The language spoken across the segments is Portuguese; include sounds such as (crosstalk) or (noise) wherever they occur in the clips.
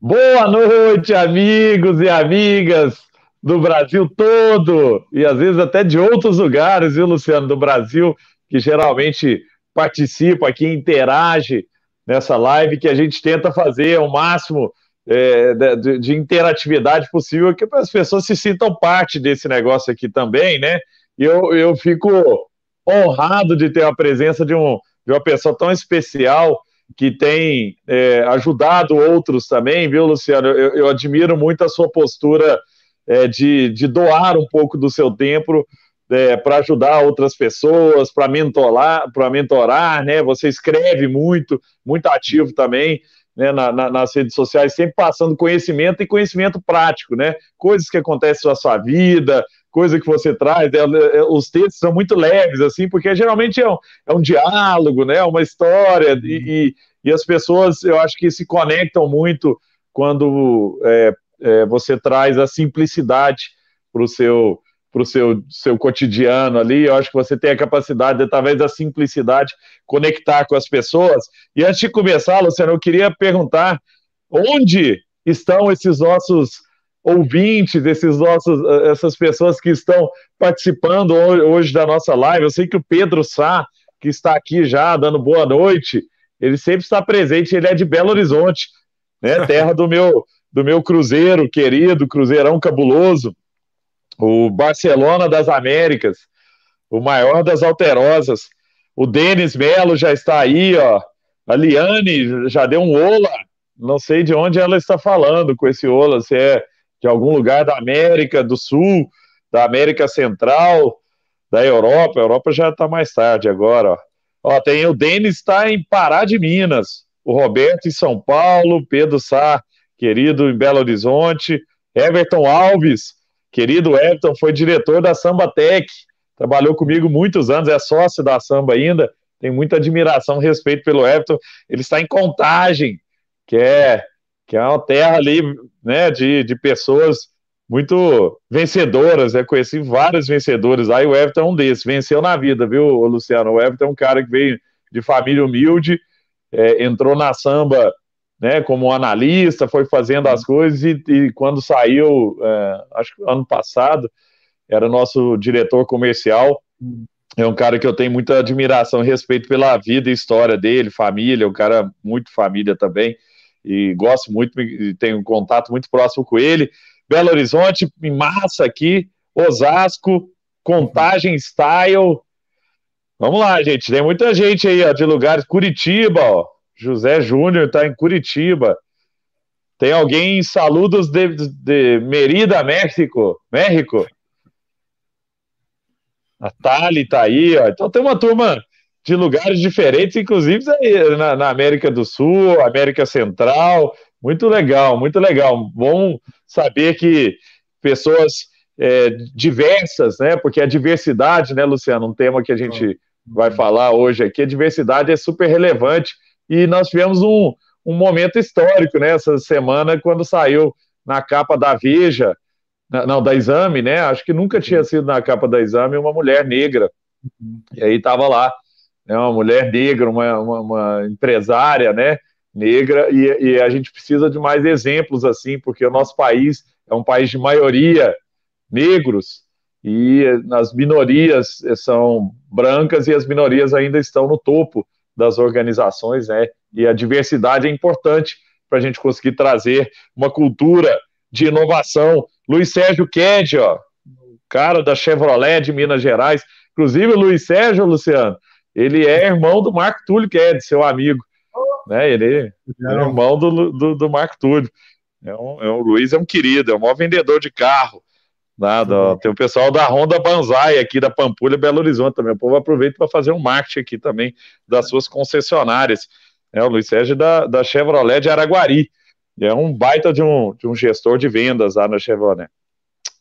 Boa noite, amigos e amigas do Brasil todo e às vezes até de outros lugares, viu, Luciano, do Brasil, que geralmente participa aqui, interage nessa live que a gente tenta fazer o máximo é, de, de, interatividade possível que as pessoas se sintam parte desse negócio aqui também, né? E eu, eu fico honrado de ter a presença de, um, de uma pessoa tão especial que tem é, ajudado outros também, viu, Luciano? Eu, eu admiro muito a sua postura é, de, de, doar um pouco do seu tempo é, para ajudar outras pessoas, para mentorar, para mentorar, né? Você escreve muito, muito ativo também. Né, na, na, nas redes sociais, sempre passando conhecimento e conhecimento prático, né? Coisas que acontecem na sua vida, coisa que você traz, é, é, os textos são muito leves, assim, porque geralmente é um, é um diálogo, né, uma história, e, uhum. e, e, as pessoas, eu acho que se conectam muito quando é, é, você traz a simplicidade para o seu para o seu, seu cotidiano ali, eu acho que você tem a capacidade, através da simplicidade, conectar com as pessoas. E antes de começar, Luciano, eu queria perguntar onde estão esses nossos ouvintes, esses nossos, eh, essas pessoas que estão participando hoje da nossa live. Eu sei que o Pedro Sá, que está aqui já dando boa noite, ele sempre está presente, ele é de Belo Horizonte, né? (laughs) Terra do meu do meu Cruzeiro querido, Cruzeirão cabuloso, o Barcelona das Américas, o maior das alterosas. O Denis Melo já está aí, ó. A Liane já deu um ola. Não sei de onde ela está falando com esse ola, se é de algum lugar da América do Sul, da América Central, da Europa. A Europa já está mais tarde agora. Ó. ó tem o Denis está em Pará de Minas, o Roberto em São Paulo, Pedro Sá, querido em Belo Horizonte, Everton Alves, querido Everton, foi diretor da Samba Tech, trabalhou comigo muitos anos, é sócio da Samba ainda. Tem muita admiração, respeito pelo Everton. Ele está em Contagem, que é que é uma terra ali, né, de, de pessoas muito vencedoras, né? Conheci vários vencedores aí, o Everton é um desses, venceu na vida, viu, Luciano? O Everton é um cara que veio de família humilde, é, entrou na samba, né, como analista, foi fazendo as coisas e, e quando saiu, é, acho que ano passado, era nosso diretor comercial, é um cara que eu tenho muita admiração e respeito pela vida e história dele, família, um cara muito família também, e gosto muito, e tenho um contato muito próximo com ele. Belo Horizonte, em massa aqui, Osasco, Contagem Style. Vamos lá, gente. Tem muita gente aí, ó, de lugares. Curitiba, ó. José Júnior está em Curitiba. Tem alguém em Saludos de, de Merida, México. México. A Thali está aí, ó. Então tem uma turma de lugares diferentes, inclusive na, na, América do Sul, América Central. Muito legal, muito legal. Bom saber que pessoas é, diversas, né? Porque a diversidade, né, Luciano, um tema que a gente vai falar hoje aqui, a diversidade é super relevante e nós tivemos um, um momento histórico nessa né, semana quando saiu na capa da Veja, na, não, da Exame, né? Acho que nunca tinha sido na capa da Exame uma mulher negra. Uhum. E aí estava lá né, uma mulher negra, uma, uma, uma empresária né, negra, e, e, a gente precisa de mais exemplos assim, porque o nosso país é um país de maioria negros, e as minorias eh, são brancas e as minorias ainda estão no topo das organizações, né, e a diversidade é importante para a gente conseguir trazer uma cultura de inovação. Luiz Sérgio Ked, ó, cara da Chevrolet de Minas Gerais. Inclusive, Luiz Sérgio, Luciano, ele é irmão do Marco Túlio que é de seu amigo. Né? Ele é, é. irmão do, do, do Marco Túlio. É um, é um, o Luiz é um querido, é um maior vendedor de carro. Nada, né? tem o pessoal da Honda Banzai aqui da Pampulha Belo Horizonte também. O povo aproveita para fazer um marketing aqui também das suas concessionárias. É, o Luiz Sérgio da, da Chevrolet de Araguari. É um baita de um, de um gestor de vendas lá na Chevrolet.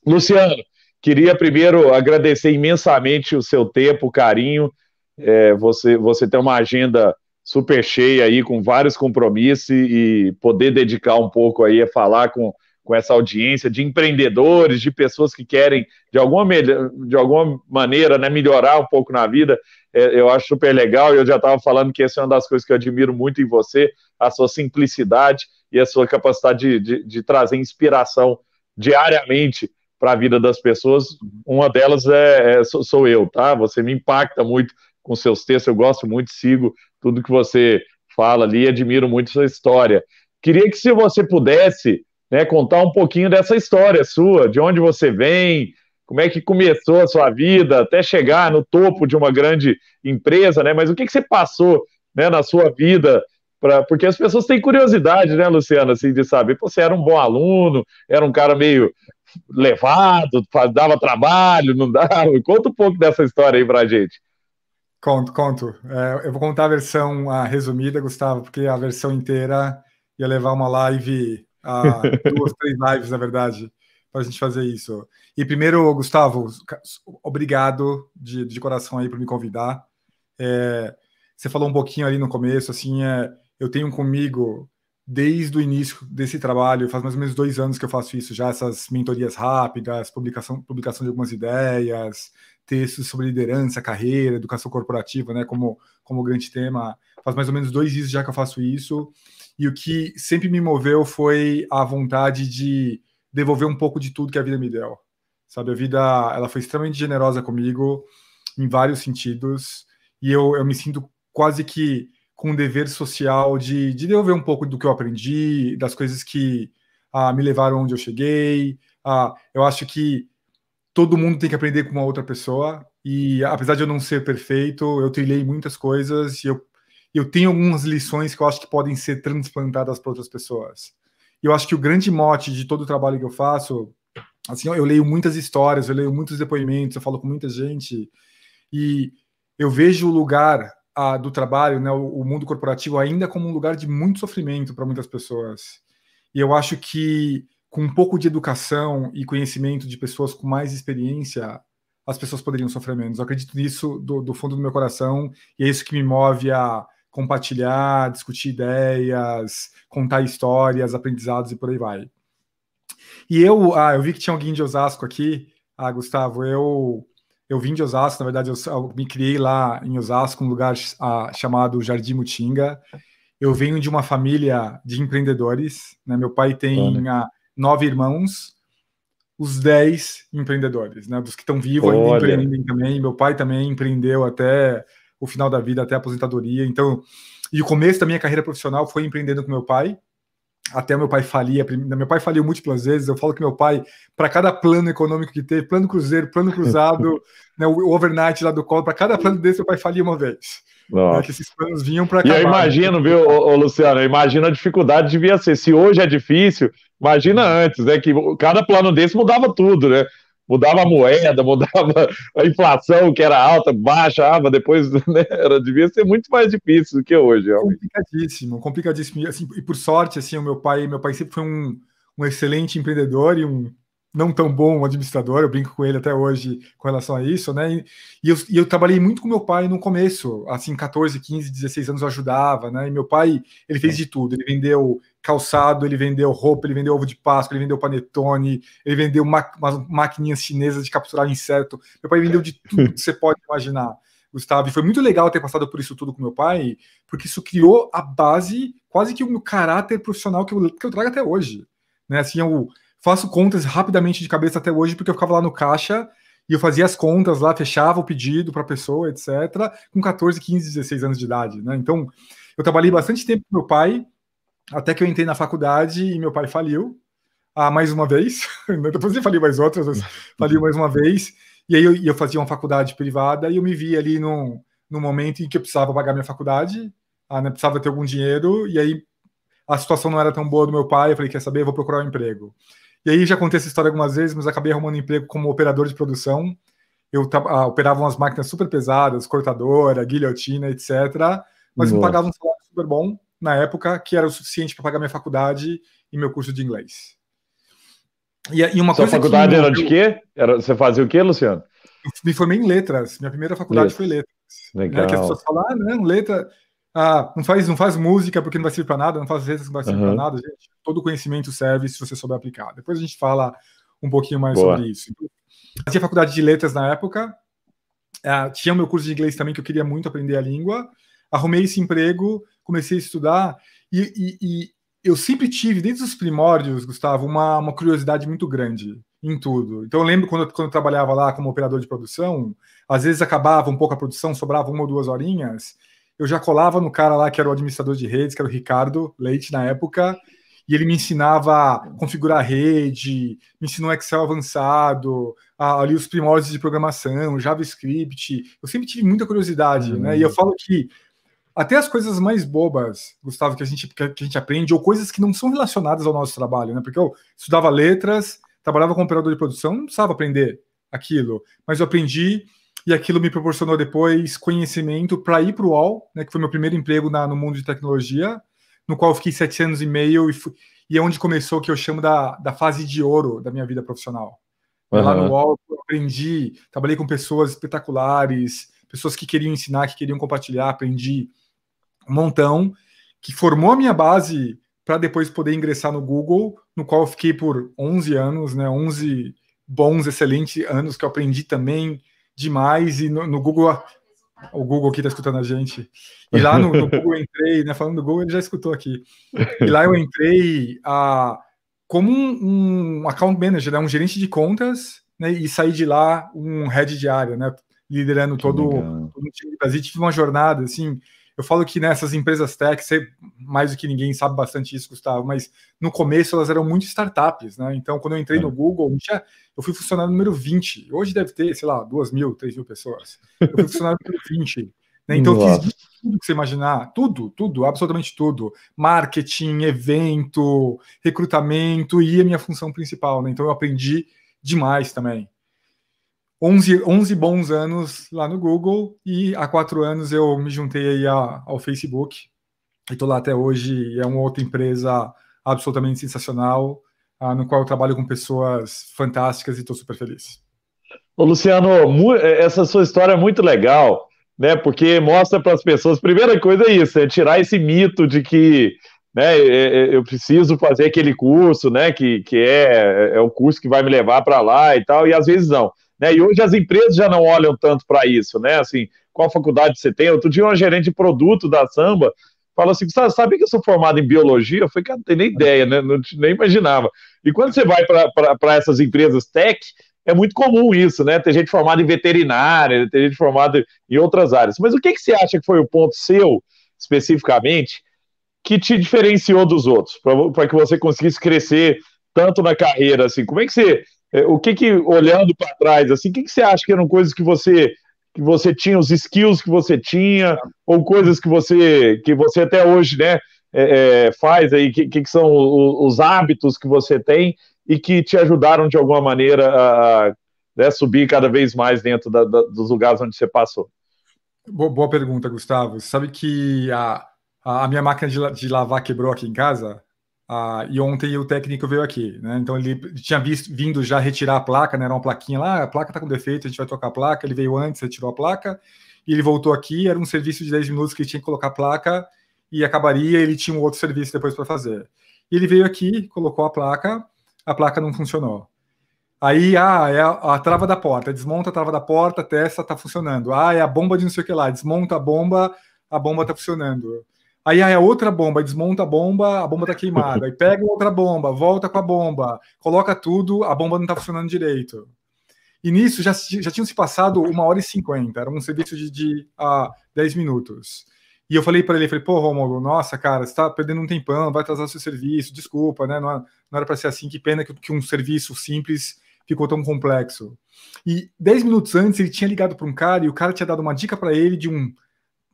Luciano, queria primeiro agradecer imensamente o seu tempo, o carinho é, você, você ter uma agenda super cheia aí, com vários compromissos e, poder dedicar um pouco aí a falar com, com essa audiência de empreendedores, de pessoas que querem, de alguma, de alguma maneira, né, melhorar um pouco na vida. É, eu acho super legal. Eu já estava falando que essa é uma das coisas que eu admiro muito em você, a sua simplicidade e a sua capacidade de, de, de trazer inspiração diariamente para a vida das pessoas. Uma delas é, é sou, sou eu, tá? Você me impacta muito com seus textos, eu gosto muito, sigo tudo que você fala ali, admiro muito sua história. Queria que se você pudesse né, contar um pouquinho dessa história sua, de onde você vem, como é que começou a sua vida, até chegar no topo de uma grande empresa, né? Mas o que, que você passou né, na sua vida? Pra, porque as pessoas têm curiosidade, né, Luciana, assim, de saber, você era um bom aluno, era um cara meio levado, dava trabalho, não dava. (laughs) Conta um pouco dessa história aí pra gente. Conto, conto. É, eu vou contar a versão a resumida, Gustavo, porque a versão inteira ia levar uma live, a, (laughs) duas, três lives, na verdade, para a gente fazer isso. E primeiro, Gustavo, obrigado de, de coração aí por me convidar. É, você falou um pouquinho ali no começo, assim, é, eu tenho comigo, desde o início desse trabalho, faz mais ou menos dois anos que eu faço isso já, essas mentorias rápidas, publicação, publicação de algumas ideias, textos sobre liderança, carreira, educação corporativa, né, como, como grande tema. Faz mais ou menos dois dias já que eu faço isso. E o que sempre me moveu foi a vontade de devolver um pouco de tudo que a vida me deu. Sabe, a vida ela foi extremamente generosa comigo em vários sentidos e eu, eu me sinto quase que com o dever social de, de devolver um pouco do que eu aprendi, das coisas que ah, me levaram onde eu cheguei. Ah, eu acho que todo mundo tem que aprender com uma outra pessoa. E apesar de eu não ser perfeito, eu trilhei muitas coisas e eu, eu tenho algumas lições que eu acho que podem ser transplantadas para outras pessoas. E eu acho que o grande mote de todo o trabalho que eu faço, assim, eu leio muitas histórias, eu leio muitos depoimentos, eu falo com muita gente e eu vejo o lugar a, do trabalho, né, o, o mundo corporativo ainda como um lugar de muito sofrimento para muitas pessoas. E eu acho que com um pouco de educação e conhecimento de pessoas com mais experiência, as pessoas poderiam sofrer menos. Eu acredito nisso do, do fundo do meu coração e é isso que me move a compartilhar, discutir ideias, contar histórias, aprendizados e por aí vai. E eu, ah, eu vi que tinha alguém de Osasco aqui. Ah, Gustavo, eu eu vim de Osasco, na verdade, eu, eu me criei lá em Osasco, um lugar ah, chamado Jardim Mutinga. Eu venho de uma família de empreendedores, né? Meu pai tem a nove irmãos, os dez empreendedores, né? Dos que estão vivos Olha. ainda empreendem também. Meu pai também empreendeu até o final da vida, até a aposentadoria. Então, e o começo da minha carreira profissional foi empreendendo com meu pai. Até meu pai falia, meu pai faliu múltiplas vezes. Eu falo que meu pai, para cada plano econômico que teve, plano cruzeiro, plano cruzado, (laughs) né, o overnight lá do colo, para cada plano desse, meu pai falia uma vez. Nossa. Né, que esses planos vinham para cá. E eu né? imagino, viu, ô, ô, Luciano, eu imagino a dificuldade devia ser. Se hoje é difícil, imagina uhum. antes, né? Que cada plano desse mudava tudo, né? Mudava a uhum. moeda, (laughs) mudava a inflação, que era alta, baixa, ah, mas depois (laughs) né, era, devia ser muito mais difícil do que hoje. Realmente. Complicadíssimo, complicadíssimo. E, assim, e por sorte, assim, o meu pai, meu pai sempre foi um, um excelente empreendedor e um não tão bom administrador, eu brinco com ele até hoje com relação a isso, né? E, e, eu, e eu, trabalhei muito com meu pai no começo, assim, 14, 15, 16 anos eu ajudava, né? E meu pai, ele fez é. de tudo, ele vendeu calçado, ele vendeu roupa, ele vendeu ovo de Páscoa, ele vendeu panetone, ele vendeu ma umas maquininhas chinesas de capturar inseto. Meu pai vendeu de é. tudo que você pode imaginar. Gustavo. E foi muito legal ter passado por isso tudo com meu pai, porque isso criou a base, quase que o meu caráter profissional que eu, que eu trago até hoje. Né? Assim, o faço contas rapidamente de cabeça até hoje, porque eu ficava lá no caixa e eu fazia as contas lá, fechava o pedido para a pessoa, etc., com 14, 15, 16 anos de idade. Né? Então, eu trabalhei bastante tempo com meu pai, até que eu entrei na faculdade e meu pai faliu. Ah, mais uma vez. (laughs) Né? Depois ele faliu mais outras, mas uhum. faliu mais uma vez. E aí eu, eu, fazia uma faculdade privada e eu me vi ali num, momento em que eu precisava pagar minha faculdade, ah, né, precisava ter algum dinheiro, e aí a situação não era tão boa do meu pai, eu falei, quer saber, eu vou procurar um emprego. E aí já contei essa história algumas vezes, mas acabei arrumando emprego como operador de produção. Eu ah, operava umas máquinas super pesadas, cortadora, guilhotina, etc. Mas Nossa. me pagavam um salário super bom na época, que era o suficiente para pagar minha faculdade e meu curso de inglês. E, e uma Sua coisa faculdade que... era de quê? Era, você fazia o quê, Luciano? Eu me formei em letras. Minha primeira faculdade letras. foi letras. Legal. Né, que as pessoas falam, ah, não, letra ah, não faz, não faz música porque não vai servir para nada, não faz letras que não vai servir uhum. para nada, gente. Todo conhecimento serve se você souber aplicar. Depois a gente fala um pouquinho mais Boa. sobre isso. fazia faculdade de letras na época, ah, tinha o meu curso de inglês também que eu queria muito aprender a língua, arrumei esse emprego, comecei a estudar e, e, e eu sempre tive, desde os primórdios, Gustavo, uma, uma curiosidade muito grande em tudo. Então eu lembro quando, quando eu trabalhava lá como operador de produção, às vezes acabava um pouco a produção, sobrava uma ou duas horinhas, eu já colava no cara lá que era o administrador de redes, que era o Ricardo Leite na época, e ele me ensinava a configurar a rede, me ensinou Excel avançado, ali os primórdios de programação, JavaScript. Eu sempre tive muita curiosidade, uhum. né? E eu uhum. falo que até as coisas mais bobas, Gustavo, que a gente que a gente aprende, ou coisas que não são relacionadas ao nosso trabalho, né? Porque eu estudava letras, trabalhava como operador de produção, não precisava aprender aquilo, mas eu aprendi e aquilo me proporcionou depois conhecimento para ir para o UOL, né, que foi meu primeiro emprego na, no mundo de tecnologia, no qual fiquei sete anos e meio e, fui, e é onde começou o que eu chamo da, da fase de ouro da minha vida profissional. Uhum. Lá no UOL eu aprendi, trabalhei com pessoas espetaculares, pessoas que queriam ensinar, que queriam compartilhar, aprendi um montão, que formou a minha base para depois poder ingressar no Google, no qual eu fiquei por 11 anos, né, 11 bons, excelentes anos que eu aprendi também, demais. E no, no Google, o Google aqui está escutando a gente. E lá no, no (laughs) Google eu entrei, né? Falando do Google, ele já escutou aqui. E lá eu entrei a, como um, um account manager, né? um gerente de contas, né? E saí de lá um head de área, né? Liderando todo, todo um time do Brasil. Tive uma jornada assim eu falo que nessas empresas tech, você, mais do que ninguém sabe bastante isso, Gustavo, mas no começo elas eram muito startups, né? Então, quando eu entrei é. no Google, eu fui funcionário número 20. Hoje deve ter, sei lá, 2 mil, 3 mil pessoas. Eu fui funcionário número 20. Né? Então, Nossa. eu fiz tudo que você imaginar, tudo, tudo, absolutamente tudo. Marketing, evento, recrutamento, e a minha função principal, né? Então, eu aprendi demais também. 11, 11 bons anos lá no Google e há quatro anos eu me juntei aí a, ao Facebook e estou lá até hoje. É uma outra empresa absolutamente sensacional, no qual eu trabalho com pessoas fantásticas e estou super feliz. Ô Luciano, é, essa sua história é muito legal, né? Porque mostra para as pessoas. Primeira coisa é isso, é tirar esse mito de que né, é, é, eu preciso fazer aquele curso, né? Que, que é, é o curso que vai me levar para lá e tal, e às vezes não. Né? E hoje as empresas já não olham tanto para isso, né? Assim, qual faculdade você tem? Outro dia uma gerente de produto da Samba falou assim, sabe que eu sou formado em biologia? Eu falei, cara, não tem nem ideia, né? Não, nem imaginava. E quando você vai para essas empresas tech, é muito comum isso, né? Tem gente formada em veterinária, tem gente formada em outras áreas. Mas o que, que você acha que foi o ponto seu, especificamente, que te diferenciou dos outros, para que você conseguisse crescer tanto na carreira, assim? Como é que você é, o que que, olhando para trás, assim, o que, que você acha que eram coisas que você que você tinha, os skills que você tinha, ou coisas que você que você até hoje, né, é, é, faz aí, que, que são os, os, hábitos que você tem e que te ajudaram de alguma maneira a, a né, subir cada vez mais dentro da, da, dos lugares onde você passou? Boa, boa pergunta, Gustavo. Sabe que a, a minha máquina de, de lavar quebrou aqui em casa? Ah, e ontem o técnico veio aqui, né? Então ele tinha visto, vindo já retirar a placa, né? Era uma plaquinha lá, ah, a placa está com defeito, a gente vai trocar a placa. Ele veio antes, retirou a placa, e ele voltou aqui. Era um serviço de 10 minutos que ele tinha que colocar a placa e acabaria. Ele tinha um outro serviço depois para fazer. E ele veio aqui, colocou a placa, a placa não funcionou. Aí, ah, é a, a trava da porta, desmonta a trava da porta, testa, tá funcionando. Ah, é a bomba de não sei o que lá, desmonta a bomba, a bomba tá funcionando. Aí, aí outra bomba, desmonta a bomba, a bomba tá queimada. Aí pega outra bomba, volta com a bomba, coloca tudo, a bomba não tá funcionando direito. E nisso já, já tinham se passado uma hora e cinquenta, era um serviço de, de ah, minutos. E eu falei para ele, falei, pô, Romulo, nossa, cara, você tá perdendo um tempão, vai atrasar o seu serviço, desculpa, né? Não, é, não era para ser assim, que pena que, que um serviço simples ficou tão complexo. E dez minutos antes ele tinha ligado para um cara e o cara tinha dado uma dica para ele de um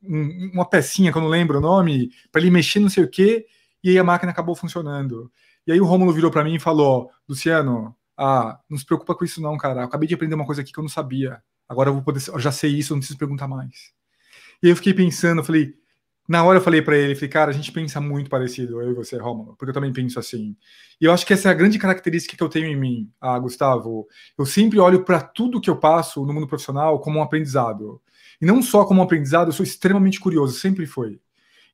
um, uma pecinha que eu não lembro o nome, para ele mexer não sei o quê, e aí a máquina acabou funcionando. E aí o Romulo virou para mim e falou: Luciano, ah, não se preocupa com isso não, cara. Eu acabei de aprender uma coisa aqui que eu não sabia. Agora eu vou poder, eu já sei isso, eu não preciso perguntar mais. E aí eu fiquei pensando, eu falei, na hora eu falei para ele, falei, cara, a gente pensa muito parecido, eu e você, Romulo, porque eu também penso assim. E eu acho que essa é a grande característica que eu tenho em mim, ah, Gustavo. Eu sempre olho para tudo que eu passo no mundo profissional como um aprendizado. E não só como aprendizado, eu sou extremamente curioso, sempre foi.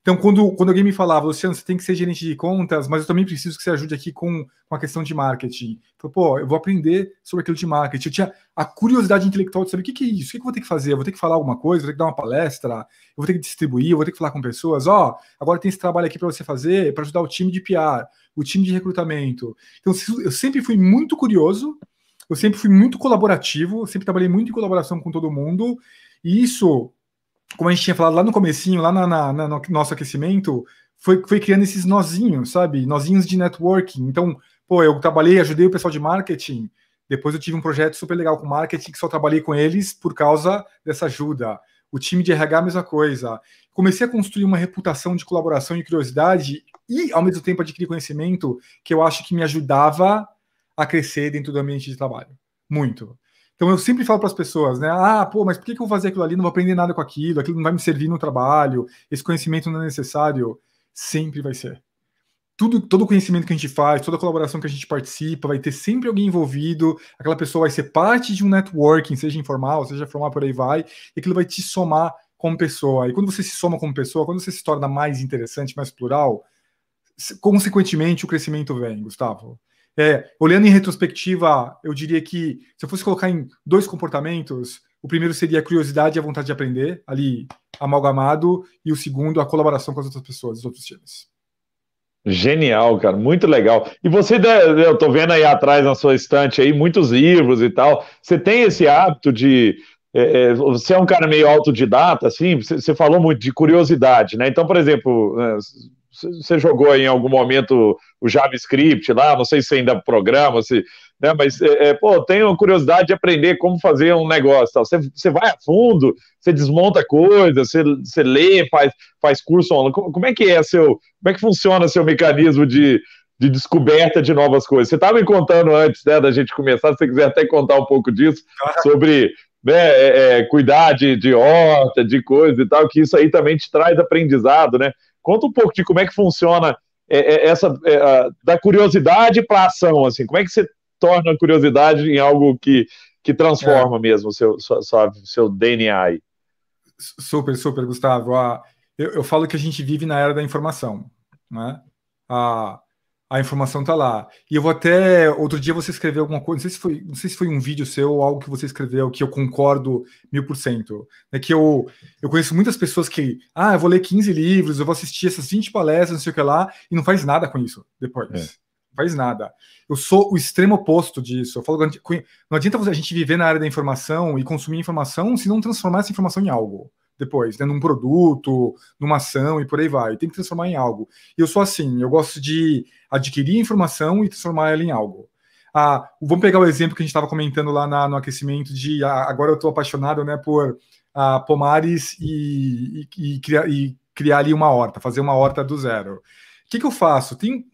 Então, quando, quando alguém me falava, Luciano, você tem que ser gerente de contas, mas eu também preciso que você ajude aqui com, com a questão de marketing. Então, pô, eu vou aprender sobre aquilo de marketing. Eu tinha a curiosidade intelectual de saber o que, que é isso, o que, que eu vou ter que fazer? Eu vou ter que falar alguma coisa, eu vou ter que dar uma palestra, eu vou ter que distribuir, eu vou ter que falar com pessoas. Ó, oh, agora tem esse trabalho aqui para você fazer, para ajudar o time de PR, o time de recrutamento. Então, eu sempre fui muito curioso eu sempre fui muito colaborativo, sempre trabalhei muito em colaboração com todo mundo e isso, como a gente tinha falado lá no comecinho, lá na, na, na no nosso aquecimento, foi, foi criando esses nozinhos, sabe? Nozinhos de networking. Então, pô, eu trabalhei, ajudei o pessoal de marketing. Depois eu tive um projeto super legal com marketing que só trabalhei com eles por causa dessa ajuda. O time de RH, a mesma coisa. Comecei a construir uma reputação de colaboração e curiosidade e, ao mesmo tempo, adquirir conhecimento que eu acho que me ajudava a crescer dentro do ambiente de trabalho. Muito. Então eu sempre falo para as pessoas, né? Ah, pô, mas por que, eu vou fazer aquilo ali? Não vou aprender nada com aquilo, aquilo não vai me servir no trabalho, esse conhecimento não é necessário. Sempre vai ser. Tudo, todo conhecimento que a gente faz, toda colaboração que a gente participa, vai ter sempre alguém envolvido, aquela pessoa vai ser parte de um networking, seja informal, seja formal, por aí vai, e aquilo vai te somar como pessoa. E quando você se soma como pessoa, quando você se torna mais interessante, mais plural, consequentemente o crescimento vem, Gustavo. É, olhando em retrospectiva, eu diria que se eu fosse colocar em dois comportamentos, o primeiro seria a curiosidade e a vontade de aprender, ali amalgamado, e o segundo, a colaboração com as outras pessoas, os outros times. Genial, cara, muito legal. E você, né, né, eu tô vendo aí atrás na sua estante aí muitos livros e tal. Você tem esse hábito de é, é você é um cara meio autodidata, assim, você falou muito de curiosidade, né? Então, por exemplo, né, você jogou em algum momento o JavaScript lá, não sei se ainda programa, se, né, mas é, é pô, tenho curiosidade de aprender como fazer um negócio. Tal. Você, você vai a fundo, você desmonta coisas, você, você lê, faz, faz curso online. Como, como, é que é seu. Como é que funciona seu mecanismo de, de descoberta de novas coisas? Você estava me contando antes né, da gente começar, se você quiser até contar um pouco disso, sobre né, é, é, cuidar de, de horta, de coisa e tal, que isso aí também te traz aprendizado, né? Conta um pouco de como é que funciona é, é, essa é, da curiosidade para ação, assim, como é que você torna a curiosidade em algo que, que transforma é. mesmo seu, sua, seu DNA Super, super, Gustavo. Ah, eu, eu, falo que a gente vive na era da informação, né? Ah, a informação está lá. E eu vou até. Outro dia você escreveu alguma coisa, não sei se foi, não sei se foi um vídeo seu ou algo que você escreveu que eu concordo mil por cento. É que eu, eu conheço muitas pessoas que. Ah, eu vou ler 15 livros, eu vou assistir essas 20 palestras, não sei o que lá, e não faz nada com isso depois. É. Não faz nada. Eu sou o extremo oposto disso. Eu falo, não adianta a gente viver na área da informação e consumir informação se não transformar essa informação em algo depois, né? Num produto, numa ação e por aí vai. Tem que transformar em algo. E eu sou assim, eu gosto de adquirir informação e transformar ela em algo. Ah, vamos pegar o exemplo que a gente estava comentando lá na, no aquecimento de ah, agora eu estou apaixonado né, por ah, pomares e, e, e, criar, e criar ali uma horta, fazer uma horta do zero. O que, que eu faço? Tem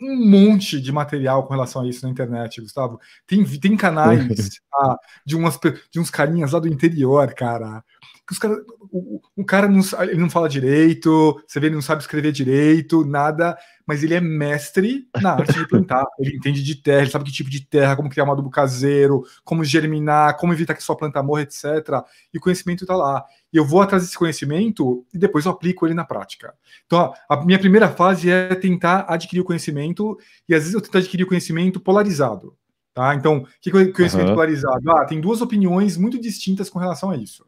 um monte de material com relação a isso na internet, Gustavo. Tem, tem canais tá, (laughs) de, umas, de uns carinhas lá do interior, cara. Que os cara o, o cara não, ele não fala direito, você vê, ele não sabe escrever direito, nada, mas ele é mestre na arte de plantar. (laughs) Ele entende de terra, ele sabe que tipo de terra, como criar um adubo caseiro, como germinar, como evitar que sua planta morra, etc. E o conhecimento está lá e eu vou atrás desse conhecimento e depois eu aplico ele na prática. Então, a, a minha primeira fase é tentar adquirir o conhecimento e às vezes eu tento adquirir o conhecimento polarizado. Tá? Então, o que é conhecimento uhum. polarizado? Ah, tem duas opiniões muito distintas com relação a isso.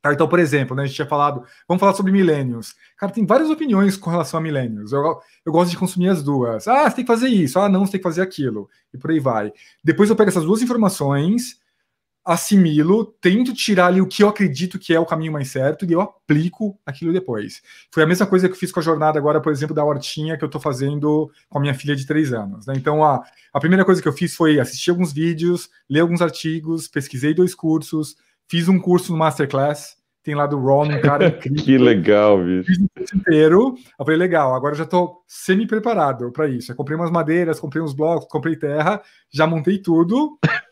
Tá, então, por exemplo, né, a gente tinha falado, vamos falar sobre milênios Cara, tem várias opiniões com relação a milênios Eu, eu gosto de consumir as duas. Ah, você tem que fazer isso. Ah, não, você tem que fazer aquilo. E por aí vai. Depois eu pego essas duas informações, assimilo, tento tirar ali o que eu acredito que é o caminho mais certo e eu aplico aquilo depois. Foi a mesma coisa que eu fiz com a jornada agora, por exemplo, da hortinha que eu estou fazendo com a minha filha de três anos. Né? Então, a, a primeira coisa que eu fiz foi assistir alguns vídeos, ler alguns artigos, pesquisei dois cursos, fiz um curso no Masterclass, tem lá do Ron, um cara (laughs) incrível. que legal, bicho. Fiz um curso inteiro, eu falei, legal, agora já estou semi-preparado para isso. Eu comprei umas madeiras, comprei uns blocos, comprei terra, já montei tudo. (laughs)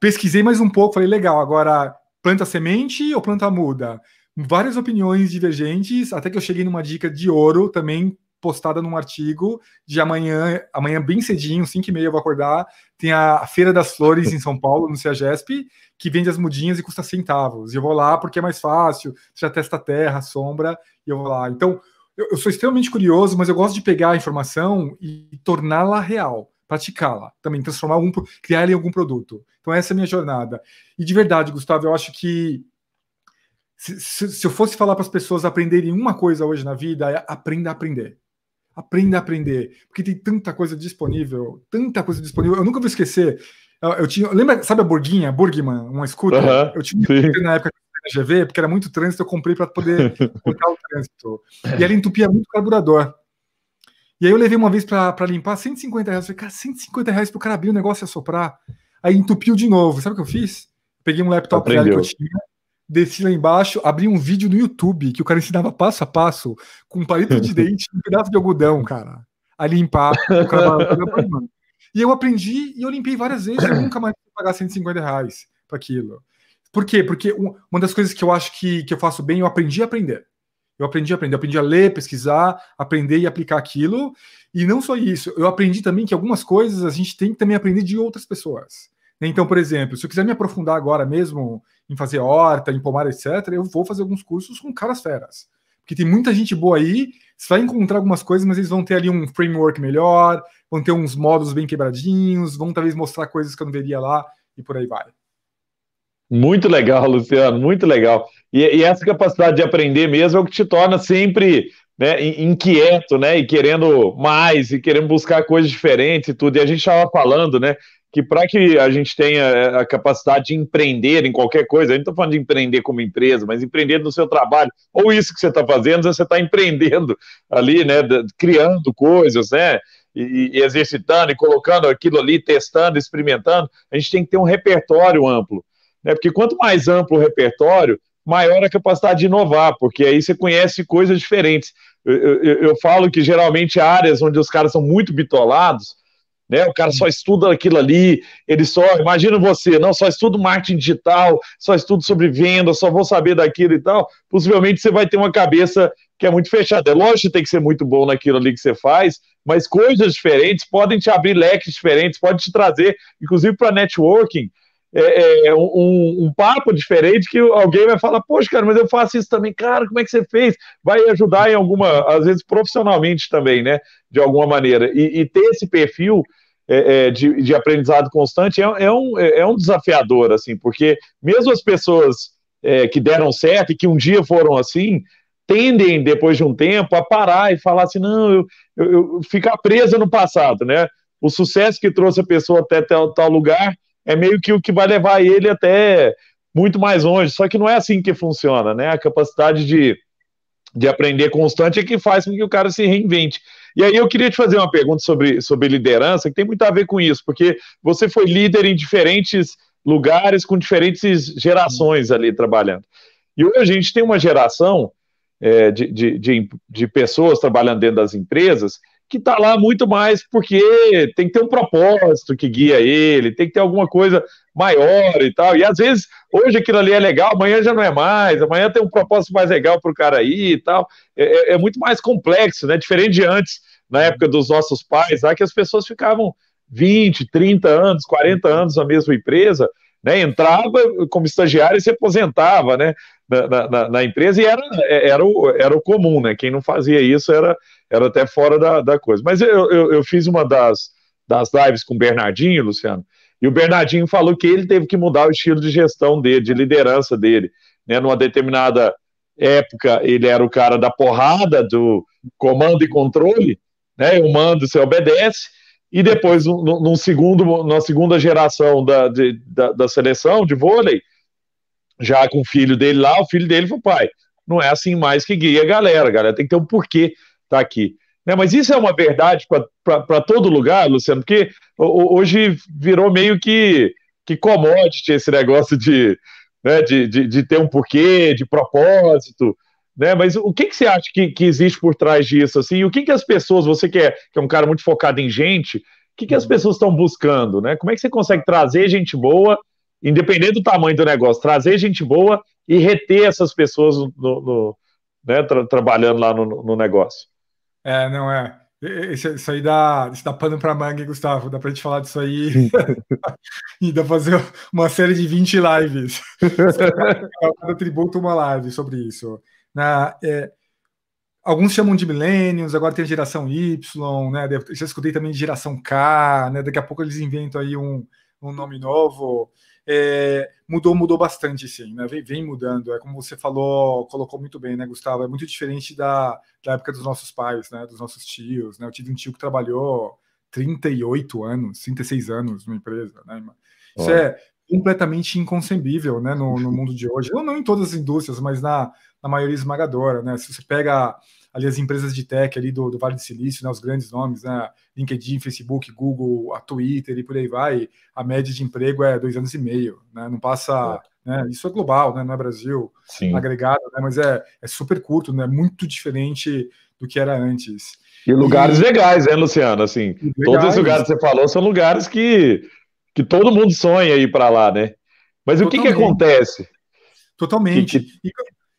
pesquisei mais um pouco, falei, legal, agora planta semente ou planta muda? Várias opiniões divergentes, até que eu cheguei numa dica de ouro também postada num artigo de amanhã, amanhã bem cedinho, 5 e meia eu vou acordar, tem a Feira das Flores em São Paulo, no CEAGESP, que vende as mudinhas e custa centavos. E eu vou lá porque é mais fácil, já testa terra, sombra, e eu vou lá. Então, eu, eu sou extremamente curioso, mas eu gosto de pegar a informação e torná-la real praticá-la, também transformar algum, criar em algum produto. Então essa é a minha jornada. E de verdade, Gustavo, eu acho que se, se, eu fosse falar para as pessoas aprenderem uma coisa hoje na vida, é aprenda a aprender. Aprenda a aprender, porque tem tanta coisa disponível, tanta coisa disponível. Eu nunca vou esquecer. Eu, eu tinha, lembra, sabe a Borguinha, Borgman, uma escuta? eu tinha sim. na época GV, porque era muito trânsito, eu comprei para poder cortar (laughs) o trânsito. E ela entupia muito o carburador. E aí eu levei uma vez para limpar 150 reais. Eu falei, cara, 150 reais pro cara abrir o negócio e assoprar. Aí entupiu de novo. Sabe o que eu fiz? Peguei um laptop velho que eu tinha, desci lá embaixo, abri um vídeo no YouTube que o cara ensinava passo a passo, com palito de (laughs) dente um pedaço de algodão, cara, a limpar. e eu aprendi e eu limpei várias vezes. Eu nunca mais vou pagar 150 reais para aquilo. Por quê? Porque uma das coisas que eu acho que, que eu faço bem, eu aprendi a aprender. Eu aprendi a aprender, eu aprendi a ler, pesquisar, aprender e aplicar aquilo. E não só isso, eu aprendi também que algumas coisas a gente tem que também aprender de outras pessoas. Né? Então, por exemplo, se eu quiser me aprofundar agora mesmo em fazer horta, em pomar, etc., eu vou fazer alguns cursos com caras feras. Porque tem muita gente boa aí, você vai encontrar algumas coisas, mas eles vão ter ali um framework melhor, vão ter uns módulos bem quebradinhos, vão talvez mostrar coisas que eu não veria lá e por aí vai. Muito legal, Luciano, muito legal. E, e, essa capacidade de aprender mesmo é o que te torna sempre né, inquieto, né? E querendo mais, e querendo buscar coisas diferentes e tudo. E a gente estava falando, né? Que para que a gente tenha é, a capacidade de empreender em qualquer coisa, a gente não está falando de empreender como empresa, mas empreender no seu trabalho, ou isso que você está fazendo, você está empreendendo ali, né? Criando coisas, né? E, e exercitando e colocando aquilo ali, testando, experimentando, a gente tem que ter um repertório amplo. Né? Porque quanto mais amplo o repertório, maior a capacidade de inovar, porque aí você conhece coisas diferentes. Eu, eu, eu falo que geralmente áreas onde os caras são muito bitolados, né, o cara só estuda aquilo ali, ele só, imagina você, não, só estudo marketing digital, só estudo sobre venda, só vou saber daquilo e tal, possivelmente você vai ter uma cabeça que é muito fechada. É lógico que tem que ser muito bom naquilo ali que você faz, mas coisas diferentes podem te abrir leques diferentes, pode te trazer, inclusive para networking, é, é, um, um, papo diferente que alguém vai falar, poxa, cara, mas eu faço isso também, cara, como é que você fez? Vai ajudar em alguma, às vezes profissionalmente também, né? De alguma maneira. E, e ter esse perfil é, é de, de, aprendizado constante é, é um, é, é um desafiador, assim, porque mesmo as pessoas que deram certo e que um dia foram assim, tendem, depois de um tempo, a parar e falar assim, não, eu, eu, eu ficar presa no passado, né? O sucesso que trouxe a pessoa até tal, tal lugar é meio que o que vai levar ele até muito mais longe. Só que não é assim que funciona, né? A capacidade de, de aprender constante é que faz com que o cara se reinvente. E aí eu queria te fazer uma pergunta sobre, sobre liderança, que tem muito a ver com isso, porque você foi líder em diferentes lugares, com diferentes gerações ali trabalhando. E hoje a gente tem uma geração é, de, de, de, de pessoas trabalhando dentro das empresas que está lá muito mais porque tem que ter um propósito que guia ele, tem que ter alguma coisa maior e tal. E às vezes, hoje aquilo ali é legal, amanhã já não é mais, amanhã tem um propósito mais legal para o cara aí e tal. É, é, é, muito mais complexo, né? Diferente de antes, na época dos nossos pais, lá que as pessoas ficavam 20, 30 anos, 40 anos na mesma empresa, né? Entrava como estagiário e se aposentava, né? Na, na, na empresa e era, é, era, o, era o comum, né? Quem não fazia isso era, era até fora da, da coisa. Mas eu, eu, eu fiz uma das, das lives com o Bernardinho, Luciano, e o Bernardinho falou que ele teve que mudar o estilo de gestão dele, de liderança dele. Né? Numa determinada época, ele era o cara da porrada, do comando e controle, né? eu mando, você obedece, e depois, no, segundo, na segunda geração da, de, da, da, seleção de vôlei, já com o filho dele lá, o filho dele falou, pai, não é assim mais que guia a galera, a galera tem que ter um porquê, está aqui. Né? Mas isso é uma verdade para todo lugar, Luciano, porque hoje virou meio que, que commodity esse negócio de, né, de, de, de, ter um porquê, de propósito. Né? Mas o que, que você acha que, que existe por trás disso? Assim? E o que, que as pessoas, você que é, que é um cara muito focado em gente, o que, que as pessoas estão buscando? Né? Como é que você consegue trazer gente boa, independente do tamanho do negócio, trazer gente boa e reter essas pessoas no, no né, tra trabalhando lá no, no negócio? É, não é. Isso, isso aí dá, isso dá pano para manga, hein, Gustavo. Dá para gente falar disso aí (laughs) e dá fazer uma série de 20 lives. (laughs) Cada tributo uma live sobre isso. Na, né? é, alguns chamam de millennials, agora tem a geração Y, né? Já escutei também de geração K, né? Daqui a pouco eles inventam aí um, um nome novo. É, mudou, mudou bastante, sim, né? Vem, vem, mudando. É como você falou, colocou muito bem, né, Gustavo? É muito diferente da, da época dos nossos pais, né? Dos nossos tios, né? Eu tive um tio que trabalhou 38 anos, 36 anos numa empresa, né? Isso é completamente inconcebível, né? No, no mundo de hoje. Ou não em todas as indústrias, mas na, na maioria esmagadora, né? Se você pega ali as empresas de tech ali do, do Vale do Silício, né, os grandes nomes, né, LinkedIn, Facebook, Google, a Twitter e por aí vai, a média de emprego é dois anos e meio, né, não passa... É. Né, isso é global, né, não é Brasil Sim. agregado, né, mas é, é super curto, né, muito diferente do que era antes. E lugares e... legais, né, Luciano? Assim, legais. todos os lugares que você falou são lugares que, que todo mundo sonha ir para lá, né? Mas Totalmente. o que, que acontece? Totalmente. Que, que...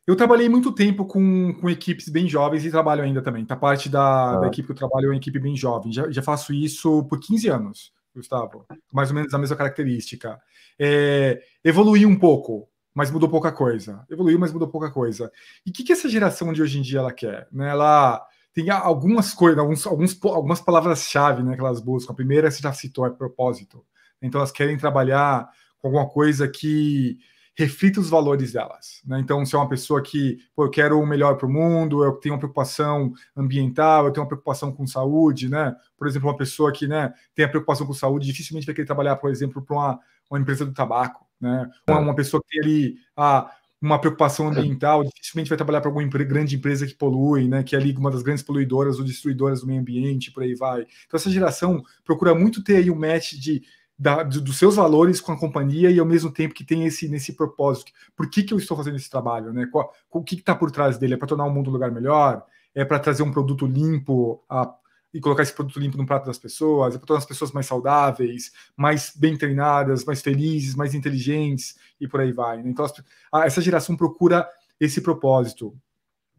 Eu trabalhei muito tempo com, com equipes bem jovens e trabalho ainda também. Tá parte da, ah. da equipe que eu trabalho é uma equipe bem jovem. Já, já faço isso por 15 anos, Gustavo. Mais ou menos a mesma característica. É, evoluiu um pouco, mas mudou pouca coisa. Evoluiu, mas mudou pouca coisa. E o que, que essa geração de hoje em dia ela quer? Né? Ela tem algumas coisas, alguns, alguns, algumas palavras-chave né, que elas buscam. A primeira você já citou, é propósito. Então elas querem trabalhar com alguma coisa que reflita os valores delas. Né? Então, se é uma pessoa que, pô, eu quero o melhor para o mundo, eu tenho uma preocupação ambiental, eu tenho uma preocupação com saúde, né? Por exemplo, uma pessoa que né, tem a preocupação com saúde, dificilmente vai querer trabalhar, por exemplo, para uma, uma empresa do tabaco, né? Uma, é. uma pessoa que tem ali a ah, uma preocupação ambiental, dificilmente vai trabalhar para alguma grande empresa que polui, né, que é ali uma das grandes poluidoras ou destruidoras do meio ambiente, por aí vai. Então essa geração procura muito ter aí um match de da, dos seus valores com a companhia e ao mesmo tempo que tem esse nesse propósito. Por que, que eu estou fazendo esse trabalho? Né? Qual, o que está por trás dele? É para tornar o mundo um lugar melhor? É para trazer um produto limpo a, e colocar esse produto limpo no prato das pessoas? É para tornar as pessoas mais saudáveis, mais bem treinadas, mais felizes, mais inteligentes e por aí vai. Né? Então, a, essa geração procura esse propósito.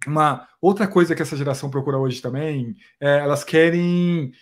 Uma outra coisa que essa geração procura hoje também é elas querem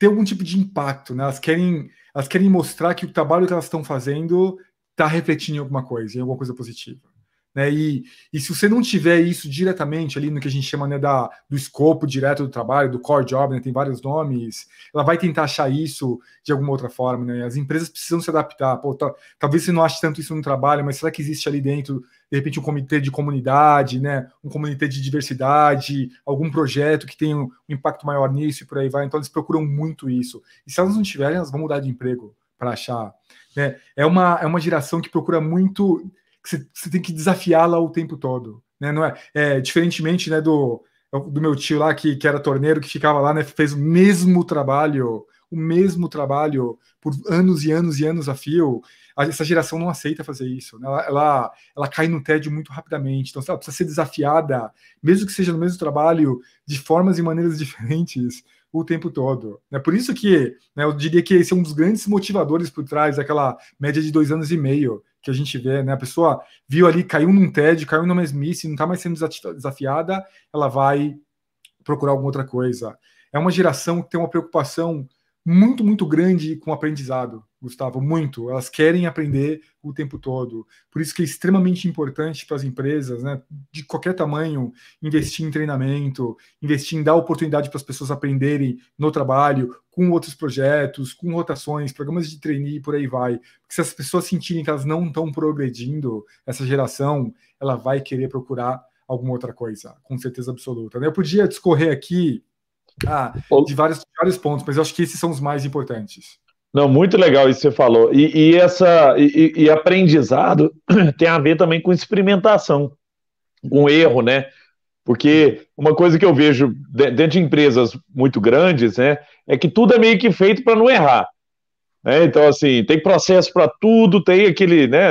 ter algum tipo de impacto, né? Elas querem, elas querem mostrar que o trabalho que elas estão fazendo está refletindo em alguma coisa, em alguma coisa positiva. Né? E, e se você não tiver isso diretamente ali no que a gente chama né, da, do escopo direto do trabalho, do core job, né, tem vários nomes, ela vai tentar achar isso de alguma outra forma. Né? As empresas precisam se adaptar. Pô, tá, talvez você não ache tanto isso no trabalho, mas será que existe ali dentro, de repente, um comitê de comunidade, né, um comitê de diversidade, algum projeto que tenha um impacto maior nisso e por aí vai? Então, eles procuram muito isso. E se elas não tiverem, elas vão mudar de emprego para achar. Né? É, uma, é uma geração que procura muito que você, tem que desafiá-la o tempo todo. Né? Não é, é diferentemente né, do, do meu tio lá que, que era torneiro, que ficava lá, né, fez o mesmo trabalho, o mesmo trabalho por anos e anos e anos a fio. Essa geração não aceita fazer isso. Né? Ela, ela, ela, cai no tédio muito rapidamente. Então, ela precisa ser desafiada, mesmo que seja no mesmo trabalho, de formas e maneiras (laughs) diferentes o tempo todo. É Por isso que né, eu diria que esse é um dos grandes motivadores por trás daquela média de dois anos e meio que a gente vê, né? A pessoa viu ali, caiu num TED, caiu numa mesmice, não está mais sendo desafiada, ela vai procurar alguma outra coisa. É uma geração que tem uma preocupação muito, muito grande com o aprendizado, Gustavo, muito. Elas querem aprender o tempo todo. Por isso que é extremamente importante para as empresas, né, de qualquer tamanho, investir em treinamento, investir em dar oportunidade para as pessoas aprenderem no trabalho, com outros projetos, com rotações, programas de trainee por aí vai. Porque se as pessoas sentirem que elas não estão progredindo, essa geração, ela vai querer procurar alguma outra coisa, com certeza absoluta. Né? Eu podia discorrer aqui ah, de vários, vários pontos, mas eu acho que esses são os mais importantes. Não, muito legal isso que você falou. E, e essa e, e aprendizado (clears throat) tem a ver também com experimentação, com erro, né? Porque uma coisa que eu vejo dentro de empresas muito grandes, né, é que tudo é meio que feito para não errar. Né? Então, assim, tem processo para tudo, tem aquele, né,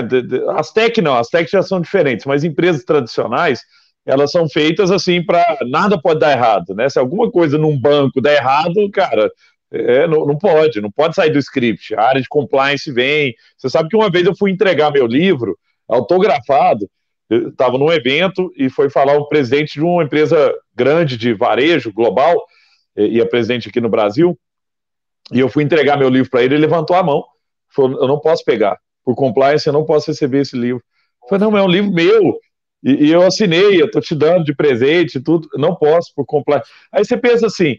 as tech não, as tech já são diferentes, mas empresas tradicionais, elas são feitas assim para nada pode dar errado, né? Se alguma coisa num banco der errado, cara, é, não, não, pode, não pode sair do script. A área de compliance vem. Você sabe que uma vez eu fui entregar meu livro autografado estava num evento e foi falar o presidente de uma empresa grande de varejo global, e é presidente aqui no Brasil, e eu fui entregar meu livro para ele, ele levantou a mão, falou, eu não posso pegar, por compliance eu não posso receber esse livro. foi não, é um livro meu, e, e eu assinei, eu estou te dando de presente, tudo, não posso, por compliance. Aí você pensa assim,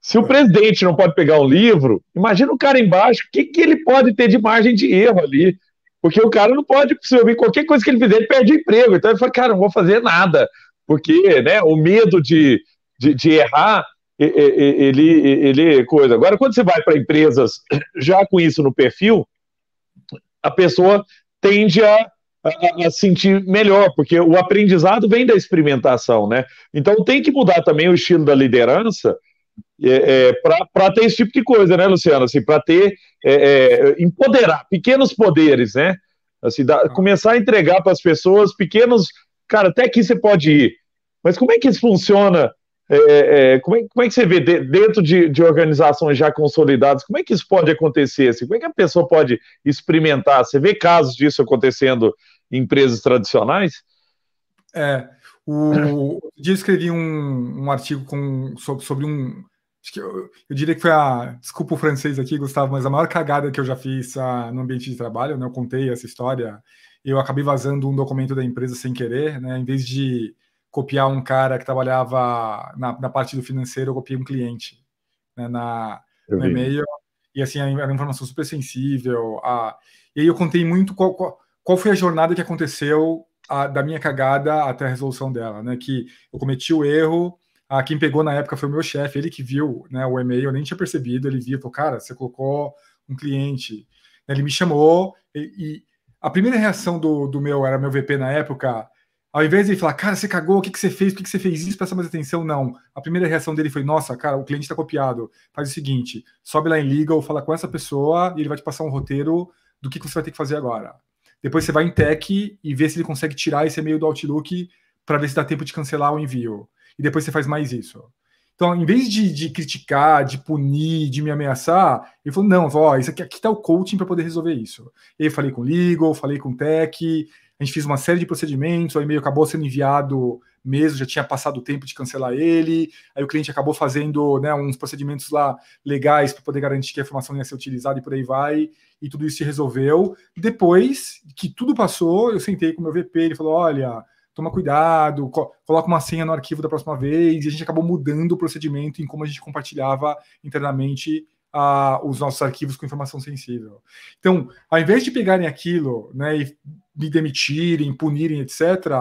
se o presidente não pode pegar um livro, imagina o cara embaixo, o que, que ele pode ter de margem de erro ali? Porque o cara não pode, se eu ouvir qualquer coisa que ele fizer, ele perde emprego. Então ele fala, cara, não vou fazer nada. Porque né, o medo de, de, de errar, ele, ele é coisa. Agora, quando você vai para empresas já com isso no perfil, a pessoa tende a, a, a, sentir melhor, porque o aprendizado vem da experimentação, né? Então tem que mudar também o estilo da liderança é, é, para ter esse tipo de coisa, né, Luciano? Assim, para ter é, é, empoderar pequenos poderes, né? Assim, dá, começar a entregar para as pessoas pequenos, cara, até aqui você pode ir. Mas como é que isso funciona? É, é, como, como, é, que você vê de, dentro de, de, organizações já consolidadas? Como é que isso pode acontecer? Assim, como é que a pessoa pode experimentar? Você vê casos disso acontecendo em empresas tradicionais? É. O, eu escrevi um, um artigo com, sobre, sobre um, Acho que eu, eu diria que foi a. Desculpa o francês aqui, Gustavo, mas a maior cagada que eu já fiz ah, no ambiente de trabalho, né? Eu contei essa história. Eu acabei vazando um documento da empresa sem querer, né? Em vez de copiar um cara que trabalhava na, na parte do financeiro, eu copiei um cliente né? na, no e-mail. E assim, era uma informação super sensível. a e aí eu contei muito qual, qual, qual foi a jornada que aconteceu a, da minha cagada até a resolução dela, né? Que eu cometi o erro, ah, quem pegou na época foi o meu chefe, ele que viu né, o e-mail, eu nem tinha percebido, ele viu, falou, cara, você colocou um cliente. Ele me chamou e, e a primeira reação do, do, meu, era meu VP na época, ao invés de ele falar, cara, você cagou, o que, que você fez, o que, que você fez isso, presta mais atenção, não. A primeira reação dele foi, nossa, cara, o cliente está copiado, faz o seguinte, sobe lá em legal, fala com essa pessoa e ele vai te passar um roteiro do que, que você vai ter que fazer agora. Depois você vai em tech e vê se ele consegue tirar esse e-mail do Outlook para ver se dá tempo de cancelar o envio e depois você faz mais isso. Então, em vez de, de criticar, de punir, de me ameaçar, ele falou: não, ó, isso aqui, aqui tá o coaching para poder resolver isso. Eu falei com o legal, falei com o tech, a gente fez uma série de procedimentos, o e-mail acabou sendo enviado mesmo, já tinha passado o tempo de cancelar ele, aí o cliente acabou fazendo né, uns procedimentos lá legais para poder garantir que a informação ia ser utilizada e por aí vai, e tudo isso se resolveu. Depois que tudo passou, eu sentei com o meu VP, ele falou: olha toma cuidado, co coloca uma senha no arquivo da próxima vez, e a gente acabou mudando o procedimento em como a gente compartilhava internamente a, os nossos arquivos com informação sensível. Então, ao invés de pegarem aquilo né, e me demitirem, punirem, etc.,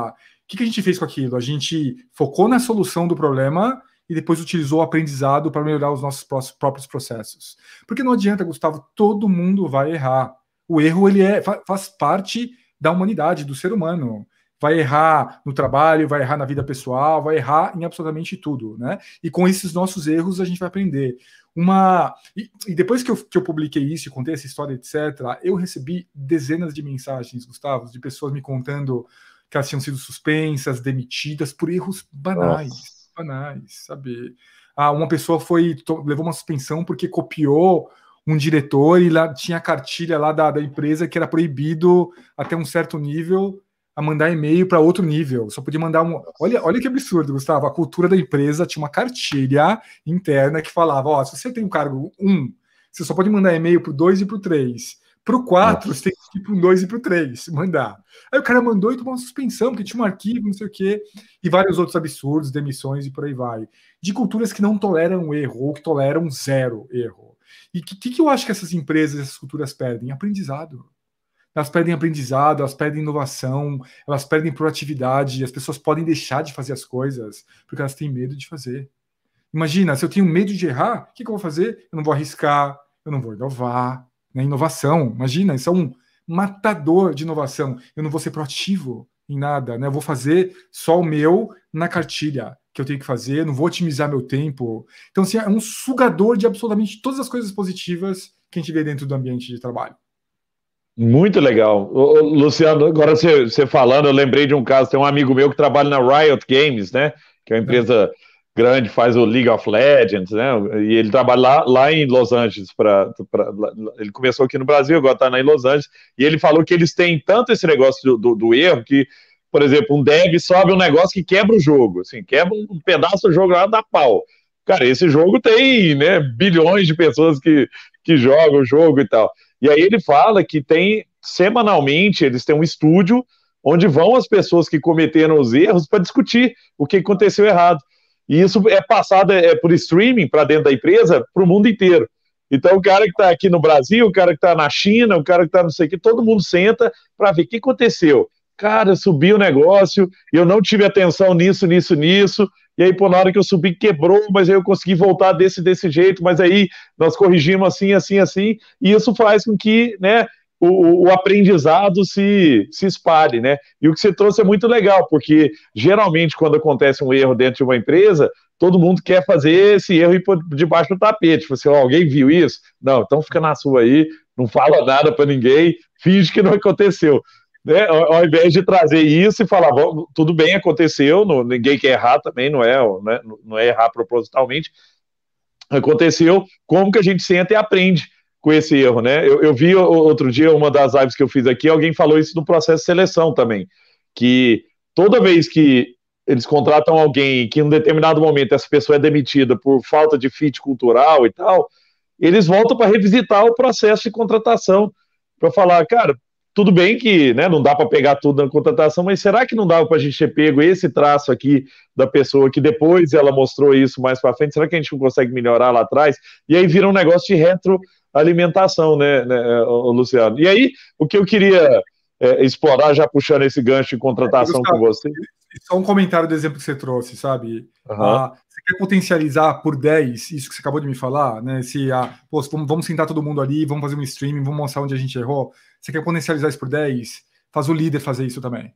o que, que, a gente fez com aquilo? A gente focou na solução do problema e depois utilizou o aprendizado para melhorar os nossos próprios processos. Porque não adianta, Gustavo, todo mundo vai errar. O erro ele é, faz parte da humanidade, do ser humano vai errar no trabalho, vai errar na vida pessoal, vai errar em absolutamente tudo, né? E com esses nossos erros a gente vai aprender. Uma e, e depois que eu, que eu publiquei isso, e contei essa história, etc, eu recebi dezenas de mensagens, Gustavo, de pessoas me contando que elas tinham sido suspensas, demitidas por erros banais, Nossa. banais, sabe? Ah, uma pessoa foi levou uma suspensão porque copiou um diretor e lá tinha a cartilha lá da, da empresa que era proibido até um certo nível a mandar e-mail para outro nível. Só podia mandar um. Olha, olha que absurdo, Gustavo. A cultura da empresa tinha uma cartilha interna que falava: ó, se você tem um cargo 1, um, você só pode mandar e-mail para o 2 e para o 3. Para o 4, você tem que ir para o 2 e para o 3 mandar. Aí o cara mandou e tomou uma suspensão, porque tinha um arquivo, não sei o quê, e vários outros absurdos, demissões e por aí vai. De culturas que não toleram erro, ou que toleram zero erro. E o que, que, eu acho que essas empresas, essas culturas perdem? Aprendizado elas perdem aprendizado, elas perdem inovação, elas perdem proatividade, as pessoas podem deixar de fazer as coisas porque elas têm medo de fazer. Imagina, se eu tenho medo de errar, o que, que eu vou fazer? Eu não vou arriscar, eu não vou inovar. Né? Inovação, imagina, isso é um matador de inovação. Eu não vou ser proativo em nada, né? Eu vou fazer só o meu na cartilha que eu tenho que fazer, não vou otimizar meu tempo. Então, assim, é um sugador de absolutamente todas as coisas positivas que a gente vê dentro do ambiente de trabalho. Muito legal. Ô, Luciano, agora você, você falando, eu lembrei de um caso, tem um amigo meu que trabalha na Riot Games, né? Que é uma é. empresa grande, faz o League of Legends, né? E ele trabalha lá, lá em Los Angeles. Pra, pra ele começou aqui no Brasil, agora está em Los Angeles. E ele falou que eles têm tanto esse negócio do, do, do erro que por exemplo, um dev sobe um negócio que quebra o jogo, assim, quebra um pedaço do jogo lá da pau. Cara, esse jogo tem, né, bilhões de pessoas que, que jogam o jogo e tal. E aí ele fala que tem, semanalmente, eles têm um estúdio onde vão as pessoas que cometeram os erros para discutir o que aconteceu errado. E isso é passado é, é por streaming para dentro da empresa para o mundo inteiro. Então, o cara que está aqui no Brasil, o cara que está na China, o cara que está não sei o que, todo mundo senta para ver o que aconteceu. Cara, subiu o negócio, eu não tive atenção nisso, nisso, nisso, e aí, pô, na hora que eu subi, quebrou, mas aí eu consegui voltar desse desse jeito, mas aí nós corrigimos assim, assim, assim, e isso faz com que, né, o, o, aprendizado se, se espalhe, né? E o que você trouxe é muito legal, porque geralmente quando acontece um erro dentro de uma empresa, todo mundo quer fazer esse erro e por debaixo do tapete. Você, tipo assim, ó, alguém viu isso? Não, então fica na sua aí, não fala nada para ninguém, finge que não aconteceu né, ao, ao, invés de trazer isso e falar, tudo bem, aconteceu, não, ninguém quer errar também, não é, né, não é errar propositalmente, aconteceu, como que a gente senta e aprende com esse erro, né? Eu, eu vi outro dia uma das lives que eu fiz aqui, alguém falou isso no processo de seleção também, que toda vez que eles contratam alguém que em um determinado momento essa pessoa é demitida por falta de fit cultural e tal, eles voltam para revisitar o processo de contratação para falar, cara, tudo bem que né, não dá para pegar tudo na contratação, mas será que não dava para a gente ter pego esse traço aqui da pessoa que depois ela mostrou isso mais para frente? Será que a gente não consegue melhorar lá atrás? E aí vira um negócio de retroalimentação, né, né Luciano? E aí, o que eu queria é, explorar, já puxando esse gancho de contratação é, com você. Só um comentário do exemplo que você trouxe, sabe? Uhum. Ah, você quer potencializar por 10 isso que você acabou de me falar, né? Se ah, pô, vamos, vamos sentar todo mundo ali, vamos fazer um streaming, vamos mostrar onde a gente errou. Você quer potencializar isso por 10? Faz o líder fazer isso também.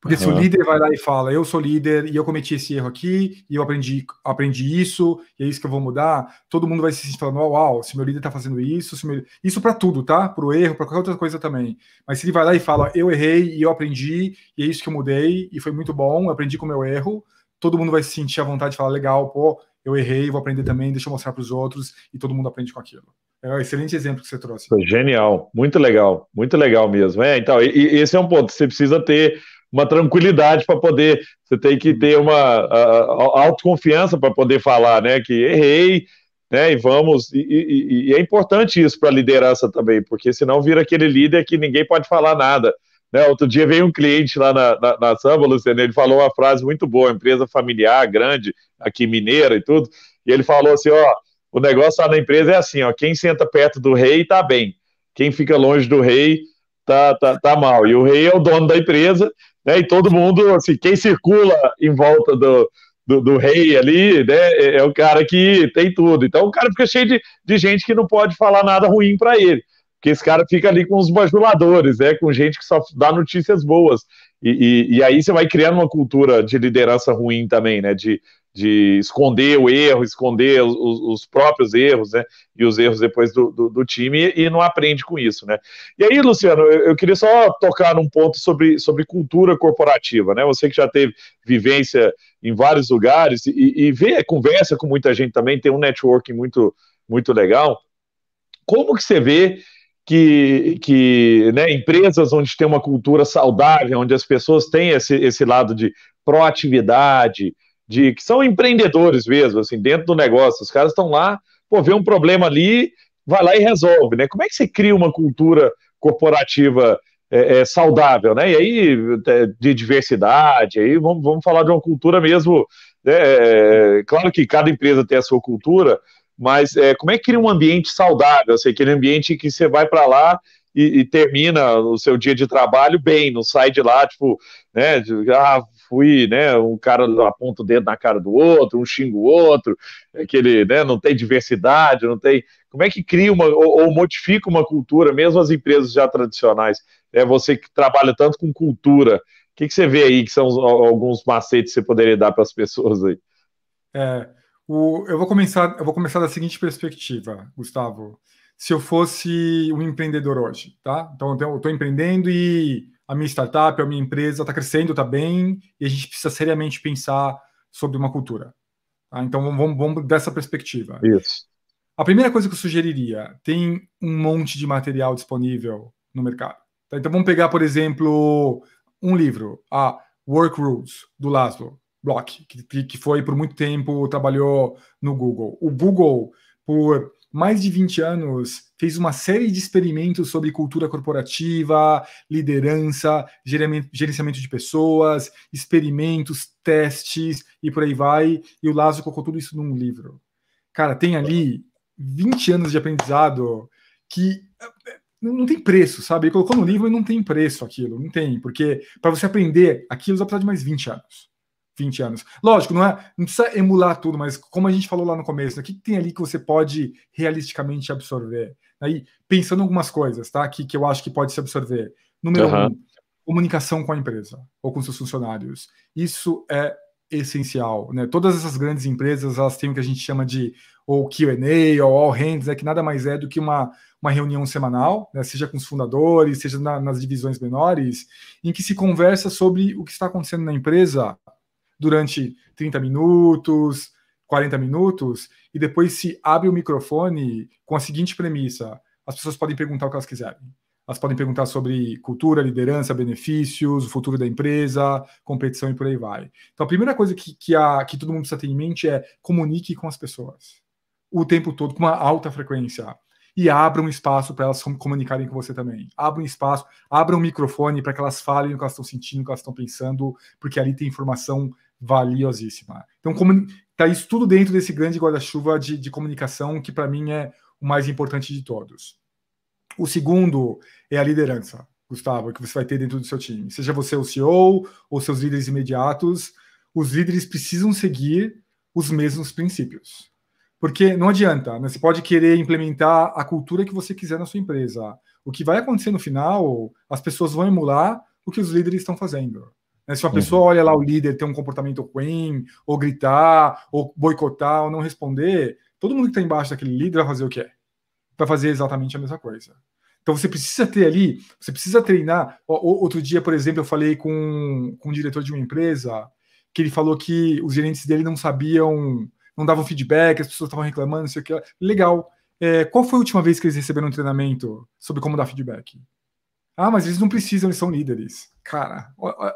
Porque uhum. se o líder vai lá e fala, eu sou líder e eu cometi esse erro aqui, e eu aprendi, aprendi isso, e é isso que eu vou mudar, todo mundo vai se sentir falando, uau, uau, se meu líder tá fazendo isso, meu... isso para tudo, tá? Para o erro, para qualquer outra coisa também. Mas se ele vai lá e fala, eu errei e eu aprendi, e é isso que eu mudei, e foi muito bom, eu aprendi com o meu erro, todo mundo vai se sentir à vontade de falar, legal, pô, eu errei, vou aprender também, deixa eu mostrar para os outros, e todo mundo aprende com aquilo. É um excelente exemplo que você trouxe. Foi genial, muito legal, muito legal mesmo. É, então, e, e esse é um ponto, você precisa ter uma tranquilidade para poder, você tem que ter uma a, a autoconfiança para poder falar, né, que errei, né, e vamos, e, e, e é importante isso para a liderança também, porque senão vira aquele líder que ninguém pode falar nada. Né, outro dia veio um cliente lá na, na, na Samba, Luciano, ele falou uma frase muito boa, empresa familiar, grande, aqui mineira e tudo, e ele falou assim, ó, o negócio lá na empresa é assim, ó, quem senta perto do rei está bem, quem fica longe do rei tá, tá, tá mal. E o rei é o dono da empresa, né? E todo mundo, assim, quem circula em volta do, do, do rei ali, né? É, é o cara que tem tudo. Então o cara fica cheio de, de gente que não pode falar nada ruim para ele. Porque esse cara fica ali com os bajuladores, né? Com gente que só dá notícias boas. E, e, e aí você vai criando uma cultura de liderança ruim também, né? De, de esconder o erro, esconder os, os, próprios erros, né? E os erros depois do, do, do time e, não aprende com isso, né? E aí, Luciano, eu, eu, queria só tocar num ponto sobre, sobre cultura corporativa, né? Você que já teve vivência em vários lugares e, e vê, conversa com muita gente também, tem um networking muito, muito legal. Como que você vê que, que né, empresas onde tem uma cultura saudável, onde as pessoas têm esse, esse lado de proatividade, de que são empreendedores mesmo, assim, dentro do negócio. Os caras estão lá, pô, vê um problema ali, vai lá e resolve, né? Como é que você cria uma cultura corporativa é, é, saudável, né? E aí, é, de diversidade, aí vamos, vamos falar de uma cultura mesmo. Né? É, claro que cada empresa tem a sua cultura, mas é, como é que cria um ambiente saudável? Assim, aquele ambiente que você vai para lá e, e, termina o seu dia de trabalho bem, não sai de lá, tipo, né? De, ah, fui, né, um cara aponta o dedo na cara do outro, um xinga o outro, aquele, é né, não tem diversidade, não tem. Como é que cria uma ou, ou modifica uma cultura, mesmo as empresas já tradicionais? É você que trabalha tanto com cultura, o que, que você vê aí que são alguns macetes que você poderia dar para as pessoas aí? É, o, eu vou começar, eu vou começar da seguinte perspectiva, Gustavo. Se eu fosse um empreendedor hoje, tá? Então eu estou empreendendo e a minha startup, a minha empresa está crescendo, está bem, e a gente precisa seriamente pensar sobre uma cultura. Tá? Então vamos, vamos dessa perspectiva. Isso. A primeira coisa que eu sugeriria, tem um monte de material disponível no mercado. Tá? Então vamos pegar, por exemplo, um livro, a Work Rules, do Laszlo Block, que, que foi por muito tempo, trabalhou no Google. O Google, por mais de 20 anos, fez uma série de experimentos sobre cultura corporativa, liderança, gerenciamento de pessoas, experimentos, testes e por aí vai. E o Lazo colocou tudo isso num livro. Cara, tem ali 20 anos de aprendizado que eh, não tem preço, sabe? Ele colocou no livro e não tem preço aquilo, não tem, porque para você aprender aquilo, você vai precisar de mais 20 anos. 20 anos. Lógico, não é, não precisa emular tudo, mas como a gente falou lá no começo, né, o que, que, tem ali que você pode realisticamente absorver? Aí, pensando em algumas coisas, tá? Que, que eu acho que pode se absorver. Número uhum. um, comunicação com a empresa ou com seus funcionários. Isso é essencial, né? Todas essas grandes empresas, elas têm o que a gente chama de ou Q&A ou All Hands, né, que nada mais é do que uma, uma reunião semanal, né, seja com os fundadores, seja na, nas divisões menores, em que se conversa sobre o que está acontecendo na empresa, durante 30 minutos, 40 minutos, e depois se abre o microfone com a seguinte premissa: as pessoas podem perguntar o que elas quiserem. Elas podem perguntar sobre cultura, liderança, benefícios, o futuro da empresa, competição e por aí vai. Então, a primeira coisa que, que, a, que todo mundo precisa ter em mente é comunique com as pessoas o tempo todo, com uma alta frequência. E abra um espaço para elas comunicarem com você também. Abra um espaço, abra um microfone para que elas falem o que elas estão sentindo, o que elas estão pensando, porque ali tem informação valiosíssima. Então, está tá isso tudo dentro desse grande guarda-chuva de, de comunicação que, para mim, é o mais importante de todos. O segundo é a liderança, Gustavo, que você vai ter dentro do seu time. Seja você o CEO ou seus líderes imediatos, os líderes precisam seguir os mesmos princípios. Porque não adianta, né? você pode querer implementar a cultura que você quiser na sua empresa. O que vai acontecer no final, as pessoas vão emular o que os líderes estão fazendo. Né? Se uma uhum. pessoa olha lá o líder ter um comportamento ruim, ou gritar, ou boicotar, ou não responder, todo mundo que está embaixo daquele líder vai fazer o que é. Vai fazer exatamente a mesma coisa. Então você precisa ter ali, você precisa treinar. Outro dia, por exemplo, eu falei com, com um diretor de uma empresa que ele falou que os gerentes dele não sabiam, não davam feedback, as pessoas estavam reclamando, não sei o que. Legal. É, qual foi a última vez que eles receberam um treinamento sobre como dar feedback? Ah, mas eles não precisam, eles são líderes. Cara, ó, ó,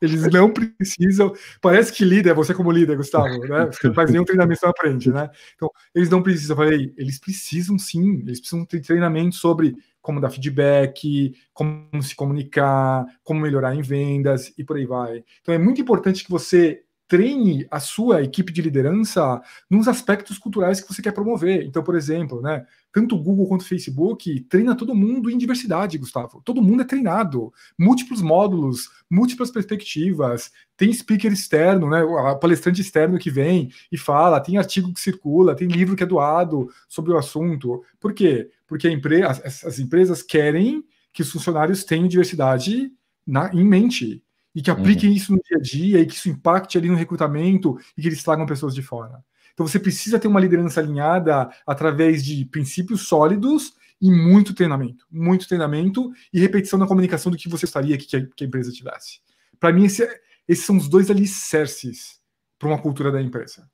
eles não precisam. Parece que líder, você como líder, Gustavo, né? Você não faz nenhum treinamento você frente, né? Então, eles não precisam. Eu falei, eles precisam sim, eles precisam ter treinamento sobre como dar feedback, como se comunicar, como melhorar em vendas e por aí vai. Então, é muito importante que você treine a sua equipe de liderança nos aspectos culturais que você quer promover. Então, por exemplo, né, tanto Google quanto Facebook treina todo mundo em diversidade, Gustavo. Todo mundo é treinado, múltiplos módulos, múltiplas perspectivas. Tem speaker externo, né, palestrante externo que vem e fala, tem artigo que circula, tem livro que é doado sobre o assunto. Por quê? Porque empre as, as empresas querem que os funcionários tenham diversidade na, em mente e que apliquem uhum. isso no dia a dia e que isso impacte ali no recrutamento e que eles tragam pessoas de fora. Então você precisa ter uma liderança alinhada através de princípios sólidos e muito treinamento, muito treinamento e repetição na comunicação do que você gostaria que, que a empresa tivesse. Para mim, esse, é, esses são os dois alicerces para uma cultura da empresa.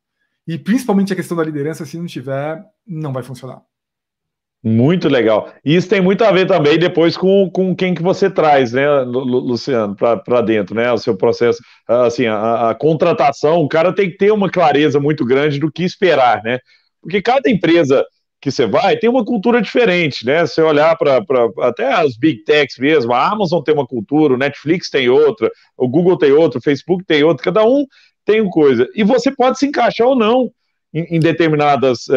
E principalmente a questão da liderança, se não tiver, não vai funcionar. Muito legal. Isso tem muito a ver também depois com, com quem que você traz, né, Luciano, para dentro, né? O seu processo, ah, assim, a, a, contratação, o cara tem que ter uma clareza muito grande do que esperar, né? Porque cada empresa que você vai tem uma cultura diferente, né? Se olhar para até as big techs mesmo, a Amazon tem uma cultura, o Netflix tem outra, o Google tem outra, o Facebook tem outra, cada um tem uma coisa. E você pode se encaixar ou não em, em determinadas é,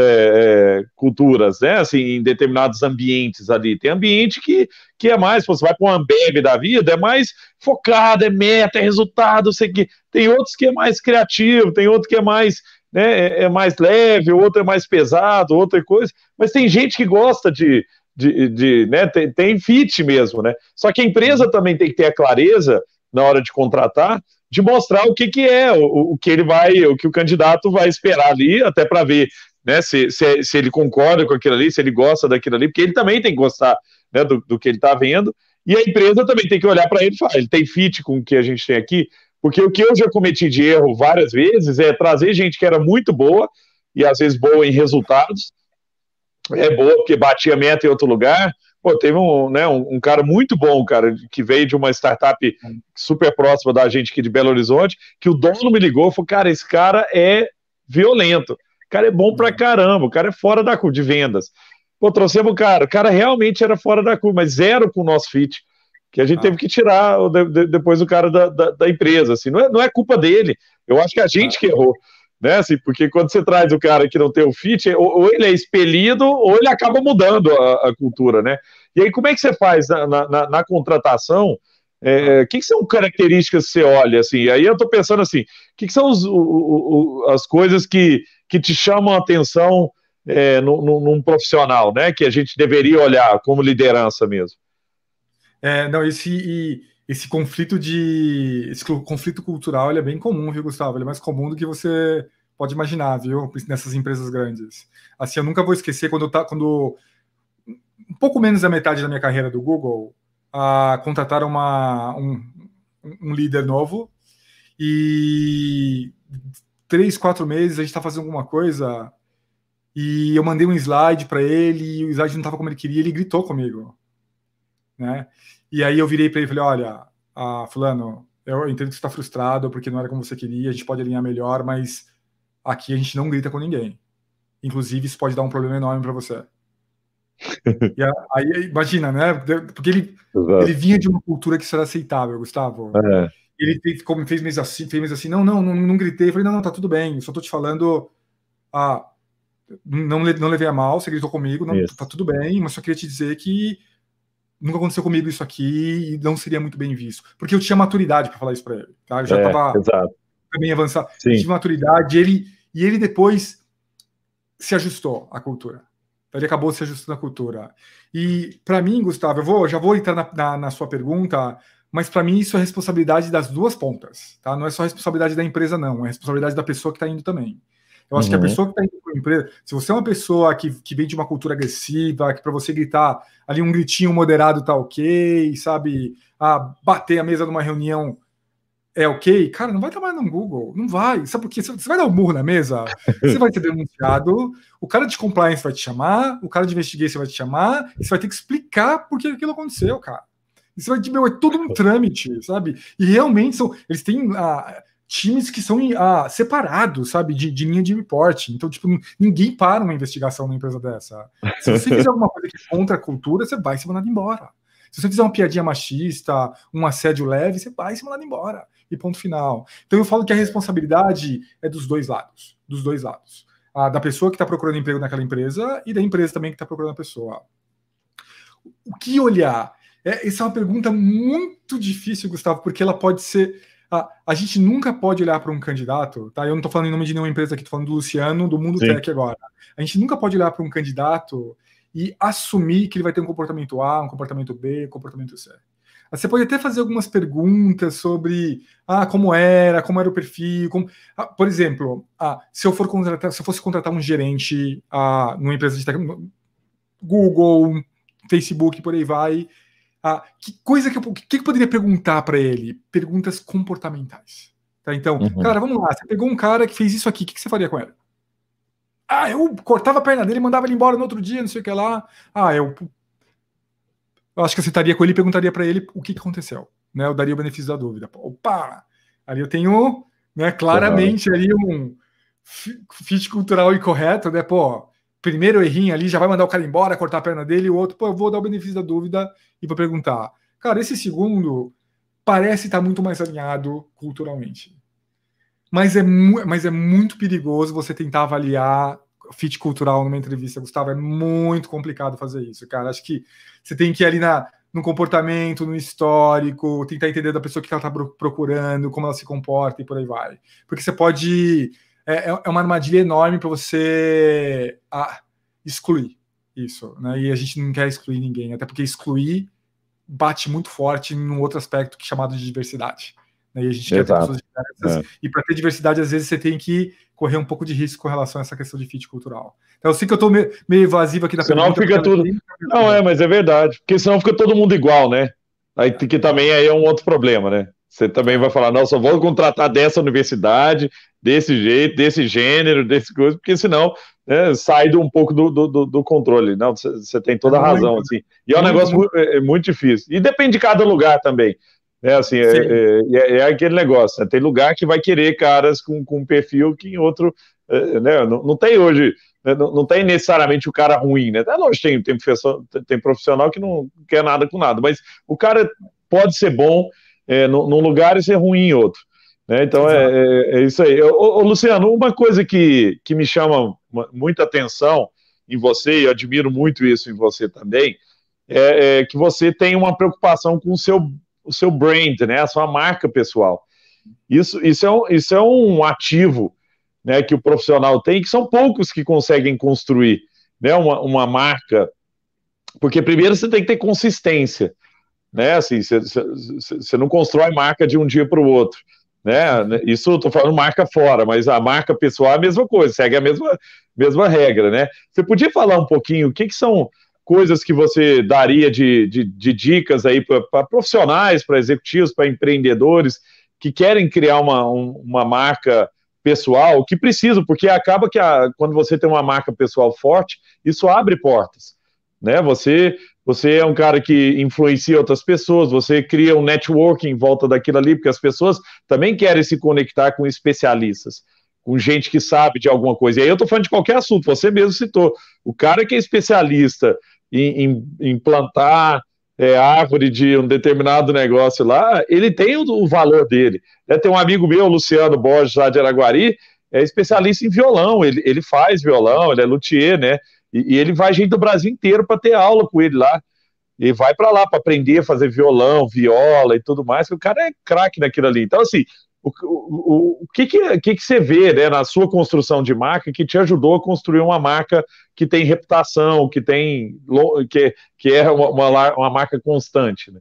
é, culturas, né? Assim, em determinados ambientes ali. Tem ambiente que, que é mais, você vai para um Ambev da vida, é mais focado, é meta, é resultado, sei que. Tem outros que é mais criativo, tem outro que é mais né, é, é mais leve, outro é mais pesado, outra é coisa. Mas tem gente que gosta de, de, de né, tem, tem fit mesmo, né? Só que a empresa também tem que ter a clareza na hora de contratar de mostrar o que, que é, o, o que ele vai, o que o candidato vai esperar ali, até para ver né, se, se, se, ele concorda com aquilo ali, se ele gosta daquilo ali, porque ele também tem que gostar né, do, do que ele está vendo, e a empresa também tem que olhar para ele e falar, ele tem fit com o que a gente tem aqui, porque o que eu já cometi de erro várias vezes é trazer gente que era muito boa, e às vezes boa em resultados, é boa porque batia meta em outro lugar, Pô, teve um, né, um, um, cara muito bom, cara, que veio de uma startup super próxima da gente aqui de Belo Horizonte, que o dono me ligou e falou, cara, esse cara é violento, o cara é bom pra caramba, o cara é fora da curva de vendas. Pô, trouxemos o cara, o cara realmente era fora da curva, mas zero com o nosso fit, que a gente ah. teve que tirar depois o cara da, da, da, empresa, assim, não é, não é culpa dele, eu acho que a gente ah. que errou né? Assim, porque quando você traz o cara que não tem o fit, é, ou, ou ele é expelido, ou ele acaba mudando a, a, cultura, né? E aí, como é que você faz na, na, na contratação? É, é, que, que são características que você olha assim? Aí eu estou pensando assim, que, que são os, o, o, as coisas que, que te chamam a atenção é, num, num, profissional, né? Que a gente deveria olhar como liderança mesmo. É, não, esse, e, esse conflito de esse conflito cultural ele é bem comum, viu, Gustavo? Ele é mais comum do que você pode imaginar, viu? Nessas empresas grandes. Assim, eu nunca vou esquecer quando tá quando um pouco menos da metade da minha carreira do Google a ah, contratar uma um, um líder novo e três, quatro meses a gente está fazendo alguma coisa e eu mandei um slide para ele e o slide não estava como ele queria, ele gritou comigo, né? E aí eu virei para ele e falei: olha, ah, Fulano, eu entendo que você está frustrado porque não era como você queria, a gente pode alinhar melhor, mas aqui a gente não grita com ninguém. Inclusive, isso pode dar um problema enorme para você. (laughs) e aí, imagina, né? Porque ele, ele vinha de uma cultura que isso era aceitável, Gustavo. É. Ele fez, como fez mesmo assim, fez mesmo assim, não, não, não, não gritei. Eu falei, não, não, tá tudo bem, só tô te falando. Ah, não, não levei a mal, você gritou comigo, não, tá tudo bem, mas só queria te dizer que nunca aconteceu comigo isso aqui e não seria muito bem visto. Porque eu tinha maturidade para falar isso para ele, tá? Eu já estava é, bem avançado. Sim. Eu tive maturidade ele, e ele depois se ajustou à cultura. Ele acabou se ajustando à cultura. E para mim, Gustavo, eu vou, já vou entrar na, na, na sua pergunta, mas para mim isso é responsabilidade das duas pontas, tá? Não é só responsabilidade da empresa, não. É responsabilidade da pessoa que está indo também. Eu acho uhum. que a uhum. pessoa que está indo para a empresa, se você é uma pessoa que, que vem de uma cultura agressiva, que para você gritar ali um gritinho moderado tá ok, sabe? a ah, bater a mesa numa reunião é ok, cara, não vai trabalhar no Google, não vai. Sabe por quê? Você vai dar um burro na mesa, (laughs) você vai ser denunciado, o cara de compliance vai te chamar, o cara de investigação vai te chamar, e você vai ter que explicar por que aquilo aconteceu, cara. Isso vai, meu, é todo um uhum. trâmite, sabe? E realmente são, eles têm a, ah, times que são ah, separados, sabe, de, de, linha de reporte. Então, tipo, ninguém para uma investigação numa empresa dessa. Se você (laughs) fizer alguma coisa que é contra a cultura, você vai ser mandado embora. Se você fizer uma piadinha machista, um assédio leve, você vai ser mandado embora. E ponto final. Então eu falo que a responsabilidade é dos dois lados. Dos dois lados. Ah, da pessoa que está procurando emprego naquela empresa e da empresa também que está procurando a pessoa. O que olhar? É, essa é uma pergunta muito difícil, Gustavo, porque ela pode ser a, a gente nunca pode olhar para um candidato, tá? Eu não estou falando em nome de nenhuma empresa aqui, estou falando do Luciano, do Mundo Sim. Tech agora. A gente nunca pode olhar para um candidato e assumir que ele vai ter um comportamento A, um comportamento B, um comportamento C. Ah, você pode até fazer algumas perguntas sobre ah, como era, como era o perfil. Como... Ah, por exemplo, ah, se eu for contratar, se eu fosse contratar um gerente ah, numa empresa de tecnologia, Google, Facebook, por aí vai, ah, que coisa que eu, que eu poderia perguntar para ele? Perguntas comportamentais. Tá, então, uhum. cara, vamos lá. Você pegou um cara que fez isso aqui, o que, que você faria com ele? Ah, eu cortava a perna dele, mandava ele embora no outro dia, não sei o que lá. Ah, eu. Eu acho que eu sentaria com ele e perguntaria para ele o que, que aconteceu. Né? Eu daria o benefício da dúvida. Opa! Ali eu tenho né, claramente ali um fit cultural incorreto, né? Pô, primeiro errinho ali já vai mandar o cara embora, cortar a perna dele, o outro, pô, eu vou dar o benefício da dúvida e vou perguntar. Cara, esse segundo parece estar muito mais alinhado culturalmente. Mas é, mas é muito perigoso você tentar avaliar fit cultural numa entrevista, Gustavo. É muito complicado fazer isso, cara. Acho que você tem que ir ali na, no comportamento, no histórico, tentar entender da pessoa que ela está procurando, como ela se comporta e por aí vai. Porque você pode é, é, é uma armadilha enorme para você ah, excluir isso, né? E a gente não quer excluir ninguém, até porque excluir bate muito forte em um outro aspecto que é chamado de diversidade. Né? E a gente Exato. quer pessoas diversas. É. E para ter diversidade, às vezes você tem que correr um pouco de risco com relação a essa questão de fit cultural. Então, eu sei que eu estou meio, meio evasivo aqui na senão pergunta. Senão fica tudo. não, é, mas é verdade. Porque senão fica todo mundo igual, né? Aí que também aí é um outro problema, né? Você também vai falar, não, só vou contratar dessa universidade, desse jeito, desse gênero, desse coisa, porque senão né, sai do, um pouco do, do, do controle. Não, você tem toda a é razão. Assim. E é um negócio muito, é, é muito difícil. E depende de cada lugar também. Né, assim, é assim, é, é, é, aquele negócio. Né? Tem lugar que vai querer caras com, com perfil que em outro. É, né? Não, não, tem hoje, né, não, não, tem necessariamente o cara ruim, né? Até hoje tem, tem, tem profissional que não quer nada com nada, mas o cara pode ser bom, é, num, lugar e ser é ruim em outro. Né? Então é, é, é, isso aí. Ô, ô, Luciano, uma coisa que, que me chama muita atenção em você, e eu admiro muito isso em você também, é, é, que você tem uma preocupação com o seu, o seu brand, né? a sua marca pessoal. Isso, isso, é, um, isso é um ativo né, que o profissional tem, que são poucos que conseguem construir né, uma, uma marca. Porque primeiro você tem que ter consistência né? Assim, você não constrói marca de um dia para o outro. Né, né? Isso eu tô falando marca fora, mas a marca pessoal é a mesma coisa, segue a mesma, mesma regra, né? Você podia falar um pouquinho o que, que são coisas que você daria de, de, de dicas aí para profissionais, para executivos, para empreendedores que querem criar uma, uma marca pessoal, que precisam, porque acaba que a, quando você tem uma marca pessoal forte, isso abre portas, né? Você você é um cara que influencia outras pessoas, você cria um networking em volta daquilo ali, porque as pessoas também querem se conectar com especialistas, com gente que sabe de alguma coisa. E aí eu estou falando de qualquer assunto, você mesmo citou. O cara que é especialista em, em, em plantar é, árvore de um determinado negócio lá, ele tem o, o valor dele. É, tem um amigo meu, Luciano Borges, lá de Araguari, é especialista em violão, ele, ele faz violão, ele é luthier, né? E, e ele vai gente do Brasil inteiro para ter aula com ele lá. E vai para lá para aprender a fazer violão, viola e tudo mais, que o cara é craque naquilo ali. Então, assim, o, o, o, o que, que, que, que você vê né, na sua construção de marca que te ajudou a construir uma marca que tem reputação, que tem que, que é uma, uma, uma marca constante? Né?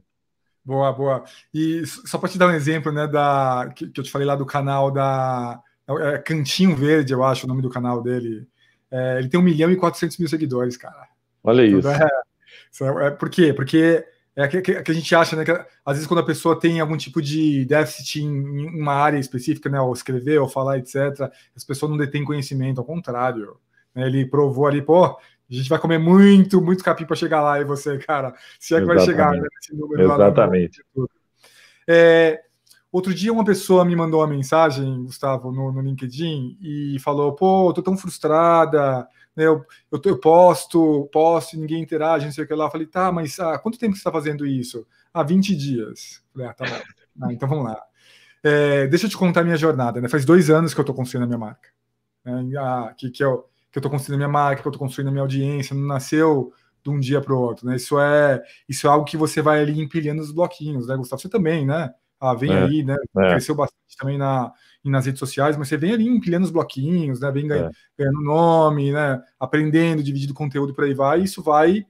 Boa, boa. E só para te dar um exemplo, né, da que, que eu te falei lá do canal da é, é Cantinho Verde, eu acho o nome do canal dele. É, ele tem 1 milhão e 400 mil seguidores, cara. Olha é, isso. É, é, por quê? Porque é que, que, que, a gente acha, né? Que, às vezes, quando a pessoa tem algum tipo de déficit em, uma área específica, né? Ou escrever, ou falar, etc., as pessoas não detêm conhecimento, ao contrário. Né, ele provou ali, pô, a gente vai comer muito, muito capim para chegar lá, e você, cara, se é que Exatamente. vai chegar né, nesse número Exatamente. lá. Exatamente. É, Outro dia uma pessoa me mandou uma mensagem, Gustavo, no, no LinkedIn e falou: "Pô, eu tô tão frustrada, né? Eu, eu, eu posto, posto, ninguém interage, não sei o que lá". Eu falei: "Tá, mas há ah, quanto tempo você está fazendo isso?" Há ah, 20 dias. falei, ah, tá bom. Ah, então vamos lá. É, deixa eu te contar a minha jornada. Né? Faz dois anos que eu estou construindo a minha marca. Né? Ah, que, que, eu, que eu tô construindo a minha marca, que eu estou construindo a minha audiência, não nasceu de um dia para o outro. Né? Isso, é, isso é algo que você vai ali empilhando os bloquinhos, né, Gustavo? Você também, né? Ah, vem é, aí, né? É. Cresceu bastante também na, nas redes sociais, mas você vem ali empilhando os bloquinhos, né? Vem é. ganhando nome, né? Aprendendo, dividindo conteúdo por aí vai, e isso vai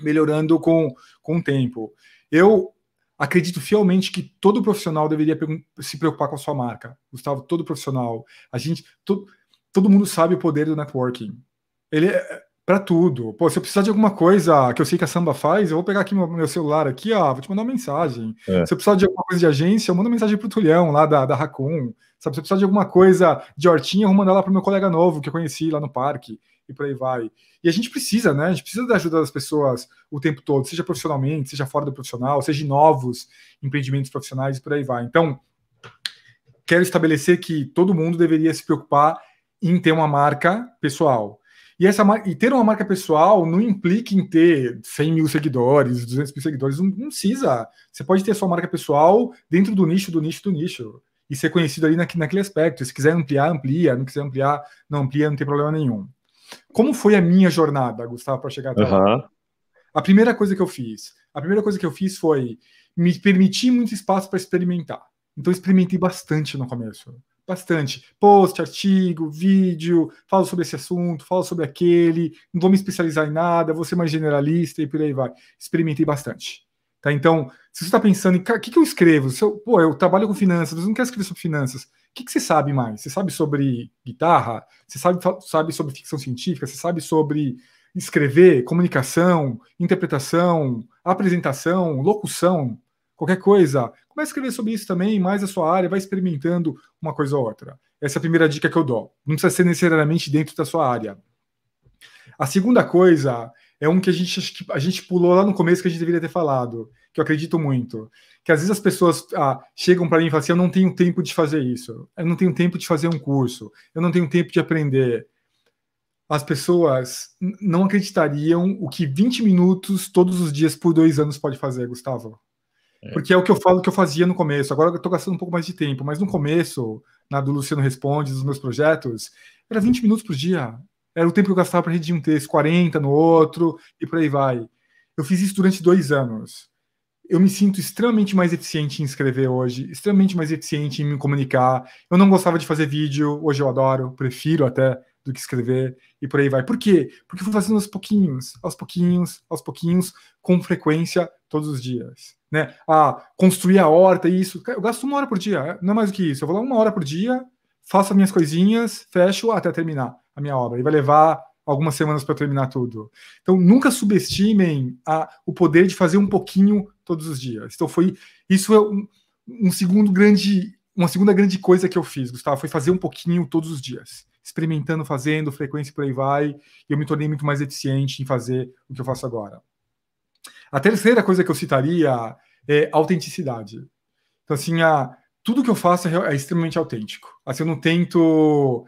melhorando com, com o tempo. Eu acredito fielmente que todo profissional deveria se preocupar com a sua marca. Gustavo, todo profissional. A gente. To, todo mundo sabe o poder do networking. Ele é para tudo. Pô, se eu precisar de alguma coisa que eu sei que a Samba faz, eu vou pegar aqui meu, meu celular aqui, ó, vou te mandar uma mensagem. É. Se eu precisar de alguma coisa de agência, eu mando uma mensagem pro Tulhão lá da, da Racon. Sabe, se eu precisar de alguma coisa de hortinha, eu vou mandar lá pro meu colega novo que eu conheci lá no parque e por aí vai. E a gente precisa, né? A gente precisa da ajuda das pessoas o tempo todo, seja profissionalmente, seja fora do profissional, seja em novos empreendimentos profissionais e por aí vai. Então, quero estabelecer que todo mundo deveria se preocupar em ter uma marca pessoal, e, essa, e ter uma marca pessoal não implica em ter 100 mil seguidores, 200 mil seguidores, não, não precisa. Você pode ter sua marca pessoal dentro do nicho, do nicho, do nicho. E ser conhecido ali naquele, naquele aspecto. Se quiser ampliar, amplia. Não quiser ampliar, não amplia, não tem problema nenhum. Como foi a minha jornada, Gustavo, para chegar até uhum. lá? A primeira coisa que eu fiz, a primeira coisa que eu fiz foi me permitir muito espaço para experimentar. Então experimentei bastante no começo. Bastante. Post, artigo, vídeo, falo sobre esse assunto, falo sobre aquele, não vou me especializar em nada, vou ser mais generalista e por aí vai. Experimentei bastante. Tá? Então, se você está pensando em o que, que eu escrevo, se eu, pô, eu trabalho com finanças, você não quer escrever sobre finanças, o que, que você sabe mais? Você sabe sobre guitarra? Você sabe, sabe sobre ficção científica? Você sabe sobre escrever, comunicação, interpretação, apresentação, locução? Qualquer coisa, comece a escrever sobre isso também, mais a sua área, vai experimentando uma coisa ou outra. Essa é a primeira dica que eu dou. Não precisa ser necessariamente dentro da sua área. A segunda coisa é um que a gente, a gente pulou lá no começo que a gente deveria ter falado, que eu acredito muito. Que às vezes as pessoas ah, chegam para mim e falam assim: eu não tenho tempo de fazer isso, eu não tenho tempo de fazer um curso, eu não tenho tempo de aprender. As pessoas não acreditariam o que 20 minutos todos os dias por dois anos pode fazer, Gustavo. É. Porque é o que eu falo que eu fazia no começo. Agora eu estou gastando um pouco mais de tempo, mas no começo, na do Luciano Responde, dos meus projetos, era 20 minutos por dia. Era o tempo que eu gastava para redigir um texto, 40 no outro, e por aí vai. Eu fiz isso durante dois anos. Eu me sinto extremamente mais eficiente em escrever hoje, extremamente mais eficiente em me comunicar. Eu não gostava de fazer vídeo, hoje eu adoro, prefiro até do que escrever e por aí vai. Por quê? Porque eu fui fazendo aos pouquinhos, aos pouquinhos, aos pouquinhos, com frequência, todos os dias, né? A ah, construir a horta e isso. Eu gasto uma hora por dia, é, não é mais do que isso. Eu vou lá uma hora por dia, faço as minhas coisinhas, fecho até terminar a minha obra. E vai levar algumas semanas para terminar tudo. Então, nunca subestimem a, o poder de fazer um pouquinho todos os dias. Então, foi isso é um, um segundo grande, uma segunda grande coisa que eu fiz, Gustavo, foi fazer um pouquinho todos os dias experimentando, fazendo, frequência por aí vai. E eu me tornei muito mais eficiente em fazer o que eu faço agora. A terceira coisa que eu citaria é autenticidade. Então, assim, a, tudo que eu faço é, é extremamente autêntico. Assim, eu não tento.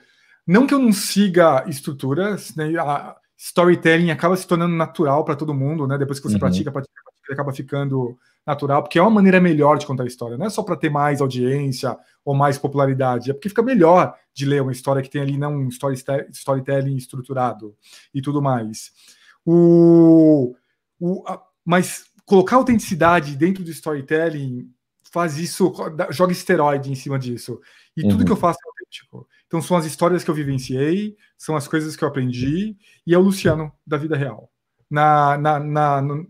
Não que eu não siga estruturas, né? A storytelling acaba se tornando natural para todo mundo, né? Depois que você uhum. pratica, pratica, pratica, acaba ficando natural, porque é uma maneira melhor de contar a história. Não é só para ter mais audiência ou mais popularidade, é porque fica melhor de ler uma história que tem ali não um story, storytelling estruturado e tudo mais. O, o, a, mas colocar autenticidade dentro do storytelling faz isso, joga esteroide em cima disso. E uhum. tudo que eu uhum. faço é autêntico. Então são as histórias que eu vivenciei, são as coisas que eu aprendi, e é o Luciano da vida real. Na, na, na no,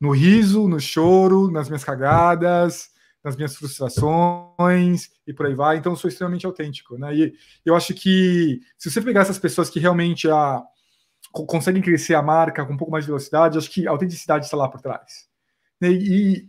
no, riso, no choro, nas minhas cagadas, nas minhas frustrações e por aí vai. Então eu sou extremamente autêntico. Né? E eu acho que se você pegar essas pessoas que realmente a, ah, conseguem crescer a marca com um pouco mais de velocidade, acho que a autenticidade está lá por trás. E,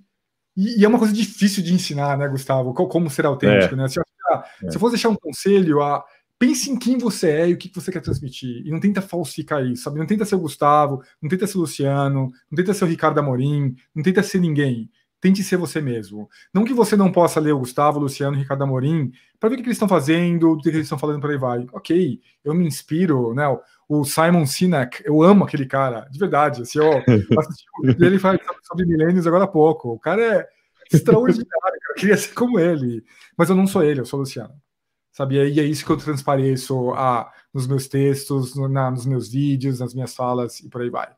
e, e é uma coisa difícil de ensinar, né, Gustavo? Como ser autêntico, é. né? Se eu, ah, se eu, fosse deixar um conselho, a, ah, pense em quem você é e o que você quer transmitir. E não tenta falsificar isso, sabe? Não tenta ser o Gustavo, não tenta ser o Luciano, não tenta ser o Ricardo Amorim, não tenta ser ninguém. Tente ser você mesmo. Não que você não possa ler o Gustavo, o Luciano, o Ricardo Amorim, para ver o que eles estão fazendo, o que eles estão falando por aí vai. Ok, eu me inspiro, né? O Simon Sinek, eu amo aquele cara, de verdade. Assim, eu (laughs) assisti ele faz sobre milênios agora há pouco. O cara é extraordinário, eu queria ser como ele. Mas eu não sou ele, eu sou o Luciano. Sabe? E é isso que eu transpareço a, ah, nos meus textos, no, na, nos meus vídeos, nas minhas falas e por aí vai.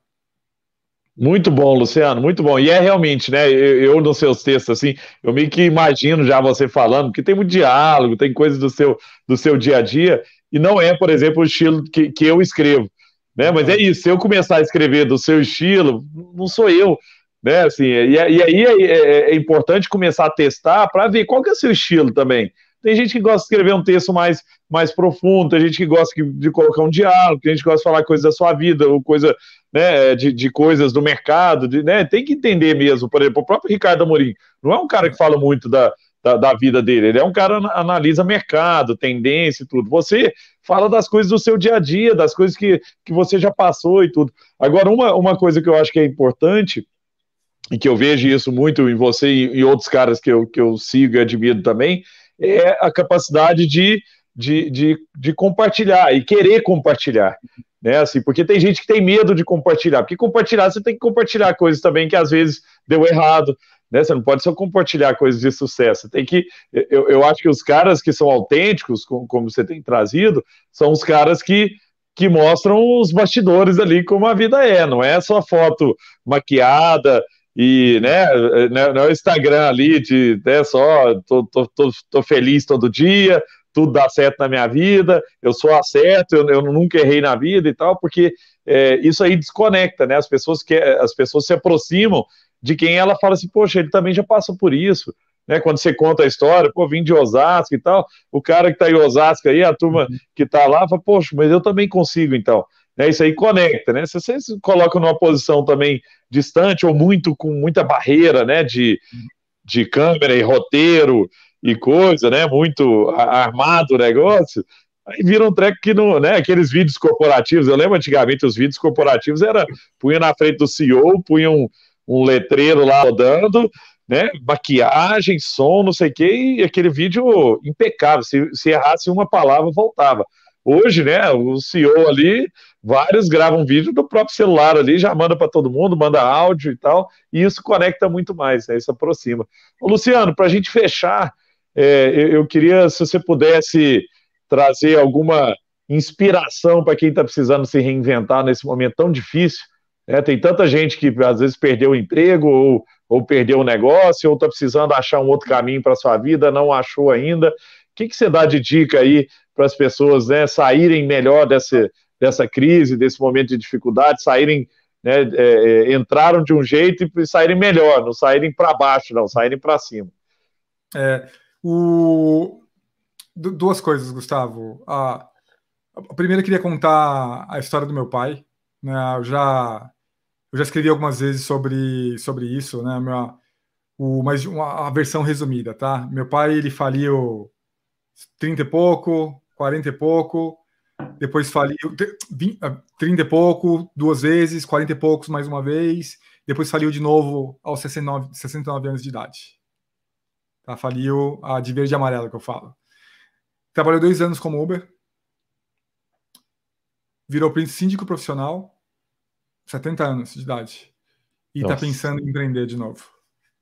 Muito bom, Luciano, muito bom. E é realmente, né? Eu, eu nos seus textos, assim, eu meio que imagino já você falando, porque tem muito diálogo, tem coisas do seu, do seu dia a dia, e não é, por exemplo, o estilo que, que eu escrevo. Né? Mas é uhum. isso, se eu começar a escrever do seu estilo, não sou eu. Né? Assim, e, e aí é, é, é importante começar a testar para ver qual que é o seu estilo também. Tem gente que gosta de escrever um texto mais, mais profundo, tem gente que gosta de colocar um diálogo, tem gente que gosta de falar coisas da sua vida, ou coisa né, de, de coisas do mercado, de, né, tem que entender mesmo. Por exemplo, o próprio Ricardo Amorim não é um cara que fala muito da, da, da, vida dele. Ele é um cara que analisa mercado, tendência e tudo. Você fala das coisas do seu dia a dia, das coisas que, que você já passou e tudo. Agora, uma, uma coisa que eu acho que é importante, e que eu vejo isso muito em você e, e outros caras que eu, que eu sigo e admiro também, é a capacidade de, de, de, de compartilhar e querer compartilhar. Né, assim, porque tem gente que tem medo de compartilhar, porque compartilhar você tem que compartilhar coisas também que às vezes deu errado, né? Você não pode só compartilhar coisas de sucesso. Tem que, eu, eu acho que os caras que são autênticos, como, como você tem trazido, são os caras que que mostram os bastidores ali como a vida é, não é só foto maquiada, e né, não é né, o Instagram ali de né, só tô, tô, tô, tô, feliz todo dia, tudo dá certo na minha vida, eu sou acerto, eu, eu nunca errei na vida e tal, porque é, isso aí desconecta, né? As pessoas que as pessoas se aproximam de quem ela fala assim, poxa, ele também já passou por isso. Né, quando você conta a história, pô, vim de Osasco e tal, o cara que está em Osasco aí, a turma uhum. que está lá, fala, poxa, mas eu também consigo, então. Né? Isso aí conecta, né? Se vocês colocam numa posição também distante ou muito com muita barreira, né? De, de câmera e roteiro e coisa, né? Muito armado o negócio. Aí vira um treco que não, né? Aqueles vídeos corporativos, eu lembro antigamente os vídeos corporativos era punha na frente do CEO, punha um, um letreiro lá rodando, né? Maquiagem, som, não sei o quê, e aquele vídeo impecável. Se, se errasse uma palavra, voltava. Hoje, né? O CEO ali Vários gravam vídeo do próprio celular ali, já manda para todo mundo, manda áudio e tal, e isso conecta muito mais, né? isso aproxima. Ô, Luciano, para a gente fechar, é, eu, eu queria, se você pudesse trazer alguma inspiração para quem está precisando se reinventar nesse momento tão difícil. Né? Tem tanta gente que às vezes perdeu o emprego ou, ou perdeu o negócio ou está precisando achar um outro caminho para sua vida, não achou ainda. O que, que você dá de dica aí para as pessoas né, saírem melhor desse, dessa crise, desse momento de dificuldade, saírem, né, é, é, entraram de um jeito e saírem melhor, não saírem para baixo, não, saírem para cima. É, o... Duas coisas, Gustavo. A, a primeira, eu queria contar a história do meu pai. Né? Eu, já, eu já escrevi algumas vezes sobre, sobre isso, né? Minha, o, mas uma, a versão resumida, tá? Meu pai, ele faliu 30 e pouco, 40 e pouco, depois faliu 30 ah, e pouco, duas vezes, 40 e poucos mais uma vez, depois faliu de novo aos 69, 69 anos de idade. Tá, faliu a de verde e amarelo que eu falo. Trabalhou dois anos como Uber, virou síndico profissional, 70 anos de idade, e está pensando em empreender de novo.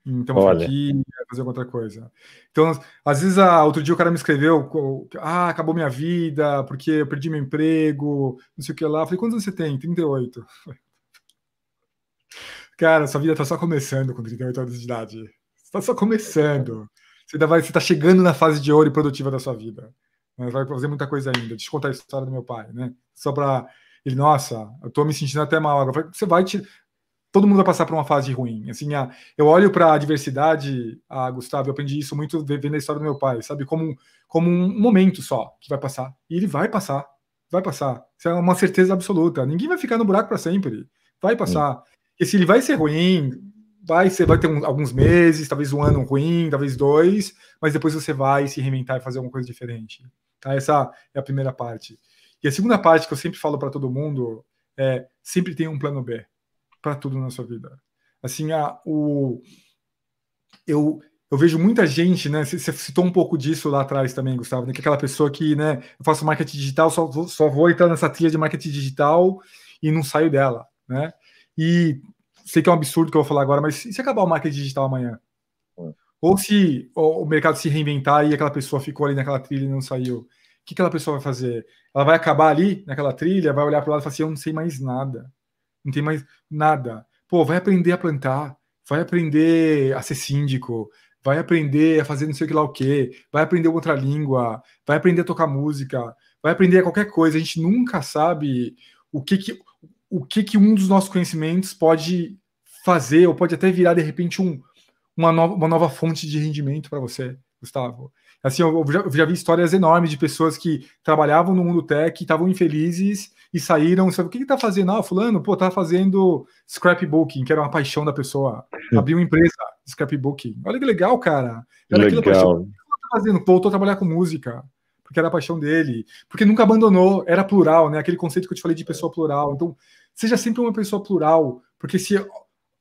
Então, Olha. aqui fazer outra coisa. Então, às vezes, a, ah, outro dia o cara me escreveu: Ah, acabou minha vida, porque eu perdi meu emprego, não sei o que lá. falei: Quantos anos você tem? 38. (laughs) Cara, sua vida tá só começando com 38 anos de idade. Você tá só começando. Você, ainda vai, você tá chegando na fase de ouro e produtiva da sua vida. Mas vai fazer muita coisa ainda. Deixa eu contar a história do meu pai, né? Só pra ele, nossa, eu tô me sentindo até mal. Falei, você vai te todo mundo vai passar por uma fase ruim. Assim, a, eu olho para a adversidade, a ah, Gustavo, eu aprendi isso muito vendo a história do meu pai, sabe? Como, como um momento só que vai passar. E ele vai passar, vai passar. Isso é uma certeza absoluta. Ninguém vai ficar no buraco para sempre. Vai passar. E se ele vai ser ruim, vai ser, vai ter um, alguns meses, talvez um ano ruim, talvez dois, mas depois você vai se reinventar e fazer alguma coisa diferente. Tá? Essa é a primeira parte. E a segunda parte que eu sempre falo para todo mundo é sempre tem um plano B para tudo na sua vida. Assim, a, ah, o, eu, eu vejo muita gente, né? Você citou um pouco disso lá atrás também, Gustavo, né, que é aquela pessoa que, né, eu faço marketing digital, só vou, só vou entrar nessa trilha de marketing digital e não saio dela, né? E sei que é um absurdo que eu vou falar agora, mas se acabar o marketing digital amanhã? É. Ou se o, o mercado se reinventar e aquela pessoa ficou ali naquela trilha e não saiu? O que aquela pessoa vai fazer? Ela vai acabar ali naquela trilha, vai olhar para o lado e falar assim: eu não sei mais nada não tem mais nada. Pô, vai aprender a plantar, vai aprender a ser síndico, vai aprender a fazer não sei o que lá o que, vai aprender outra língua, vai aprender a tocar música, vai aprender a qualquer coisa. A gente nunca sabe o que, que o que, que um dos nossos conhecimentos pode fazer, ou pode até virar de repente um, uma, nova, uma nova fonte de rendimento para você, Gustavo. Assim, eu já, eu já, vi histórias enormes de pessoas que trabalhavam no mundo tech, estavam infelizes e saíram. Sabe o que, que tá fazendo? Ah, fulano, pô, tá fazendo scrapbooking, que era uma paixão da pessoa. Abriu uma empresa, scrapbooking. Olha que legal, cara. Era legal. Paixão. O que tá fazendo? Voltou a trabalhar com música. Porque era a paixão dele. Porque nunca abandonou, era plural, né? Aquele conceito que eu te falei de pessoa plural. Então, seja sempre uma pessoa plural, porque se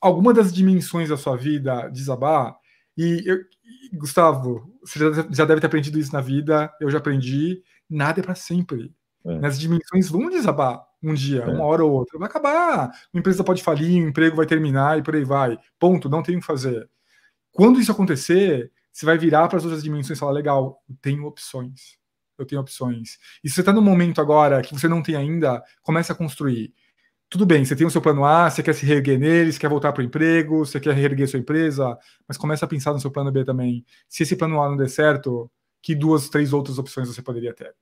alguma das dimensões da sua vida desabar, e, eu, Gustavo, você já deve ter aprendido isso na vida, eu já aprendi, nada é para sempre. É. Nas dimensões vão desabar um dia, é. uma hora ou outra. Vai acabar. Uma empresa pode falir, o um emprego vai terminar e por aí vai. Ponto, não tem o que fazer. Quando isso acontecer, você vai virar para as outras dimensões e falar: legal, eu tenho opções. Eu tenho opções. E se você está no momento agora que você não tem ainda, comece a construir. Tudo bem, você tem o seu plano A, você quer se reerguer nele, você quer voltar para o emprego, você quer reerguer sua empresa, mas comece a pensar no seu plano B também. Se esse plano A não der certo, que duas, três outras opções você poderia ter?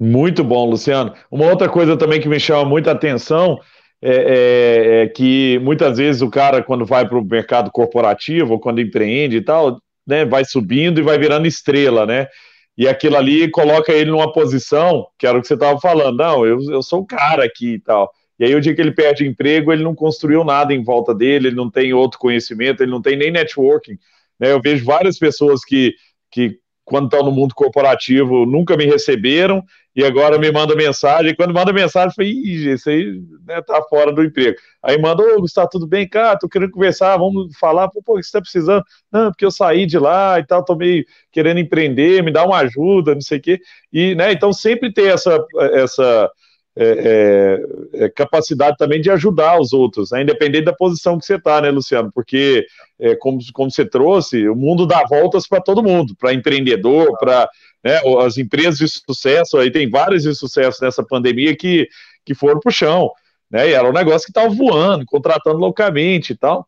Muito bom, Luciano. Uma outra coisa também que me chama muita atenção é, é, é que muitas vezes o cara, quando vai para o mercado corporativo, quando empreende e tal, né, vai subindo e vai virando estrela, né? E aquilo ali coloca ele numa posição, que era o que você estava falando, não, eu, eu sou o cara aqui e tal. E aí, o dia que ele perde emprego, ele não construiu nada em volta dele, ele não tem outro conhecimento, ele não tem nem networking. Né? Eu vejo várias pessoas que, que quando estão no mundo corporativo, nunca me receberam e agora me manda mensagem. E quando manda mensagem, foi isso aí né, tá fora do emprego. Aí manda, ô, está tudo bem, cara, tô querendo conversar, vamos falar, pô, pô, o que você tá precisando? Não, porque eu saí de lá e tal, tô meio querendo empreender, me dá uma ajuda, não sei o quê. E, né, então sempre tem essa, essa é, é, é, capacidade também de ajudar os outros, né? independente da posição que você está, né, Luciano? Porque, é, como, como você trouxe, o mundo dá voltas para todo mundo, para empreendedor, para né, as empresas de sucesso, aí tem várias de sucesso nessa pandemia que, que foram para o chão, né? E era um negócio que estava voando, contratando loucamente e tal,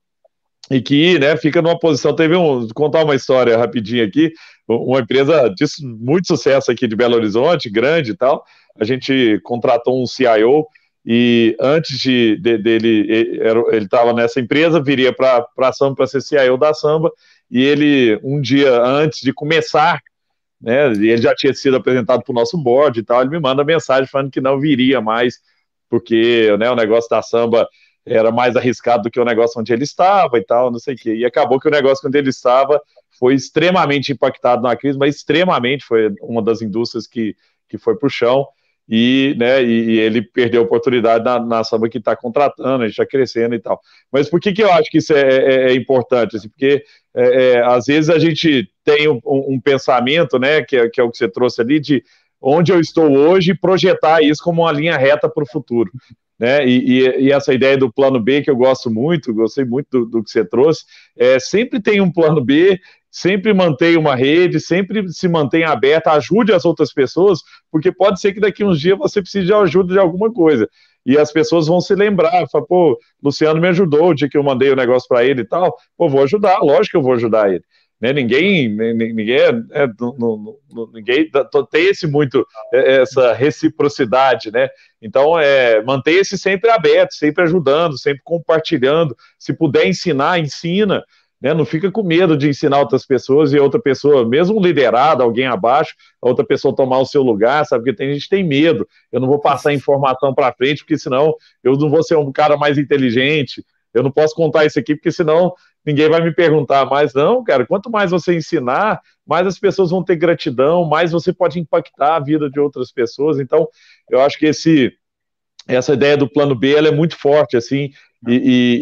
e que né, fica numa posição. Teve um. contar uma história rapidinho aqui, uma empresa de muito sucesso aqui de Belo Horizonte, grande e tal a gente contratou um CIO e antes de, de dele, ele estava nessa empresa, viria para a Samba para ser CIO da Samba, e ele, um dia antes de começar, né, ele já tinha sido apresentado para o nosso board e tal, ele me manda mensagem falando que não viria mais, porque né, o negócio da Samba era mais arriscado do que o negócio onde ele estava e tal, não sei o quê. E acabou que o negócio onde ele estava foi extremamente impactado na crise, mas extremamente foi uma das indústrias que, que foi para o chão e, né, e, ele perdeu a oportunidade na, na samba que está contratando, a gente está crescendo e tal. Mas por que, que eu acho que isso é, é, é, é importante? Assim, porque é, é, às vezes a gente tem um, um pensamento, né, que, é, que, é o que você trouxe ali, de onde eu estou hoje e projetar isso como uma linha reta para o futuro. Né? E, e, e, essa ideia do plano B que eu gosto muito, gostei muito do, do que você trouxe, é, sempre tem um plano B sempre mantenha uma rede, sempre se mantenha aberta, ajude as outras pessoas, porque pode ser que daqui uns dias você precise de ajuda de alguma coisa. E as pessoas vão se lembrar, falar, pô, Luciano me ajudou o dia que eu mandei o um negócio para ele e tal. Pô, vou ajudar, lógico que eu vou ajudar ele. Né? Ninguém, ninguém, é, é não, não, ninguém tem esse muito é, é, essa reciprocidade, né? Então, é, manter se sempre aberto, sempre ajudando, sempre compartilhando. Se puder ensinar, ensina. Né? Não fica com medo de ensinar outras pessoas e outra pessoa, mesmo liderado, alguém abaixo, a outra pessoa tomar o seu lugar, sabe? Porque tem gente tem medo. Eu não vou passar informação para frente, porque senão eu não vou ser um cara mais inteligente. Eu não posso contar isso aqui, porque senão ninguém vai me perguntar mais, não, cara. Quanto mais você ensinar, mais as pessoas vão ter gratidão, mais você pode impactar a vida de outras pessoas. Então, eu acho que esse essa ideia do plano B ela é muito forte, assim, e,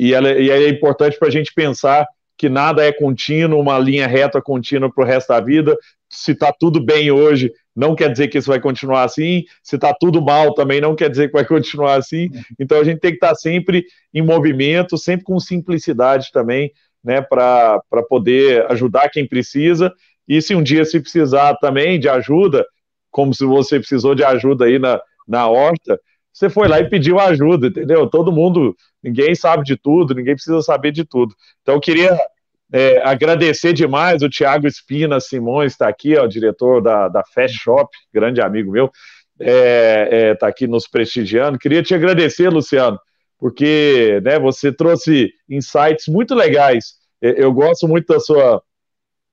e, e ela, é, e é importante para a gente pensar que nada é contínuo, uma linha reta contínua para o resto da vida. Se está tudo bem hoje, não quer dizer que isso vai continuar assim. Se está tudo mal também, não quer dizer que vai (laughs) continuar assim. Então a gente tem que estar tá sempre em movimento, sempre com simplicidade também, né, para poder ajudar quem precisa. E se um dia se precisar também de ajuda, como se você precisou de ajuda aí na, na horta, você foi lá e pediu ajuda, entendeu? Todo mundo, ninguém sabe de tudo, ninguém precisa saber de tudo. Então, eu queria é, agradecer demais o Tiago Espina Simões, está aqui, ó, diretor da, da Fast Shop, grande amigo meu, está é, é tá aqui nos prestigiando. Queria te agradecer, Luciano, porque né, você trouxe insights muito legais. É, eu gosto muito da sua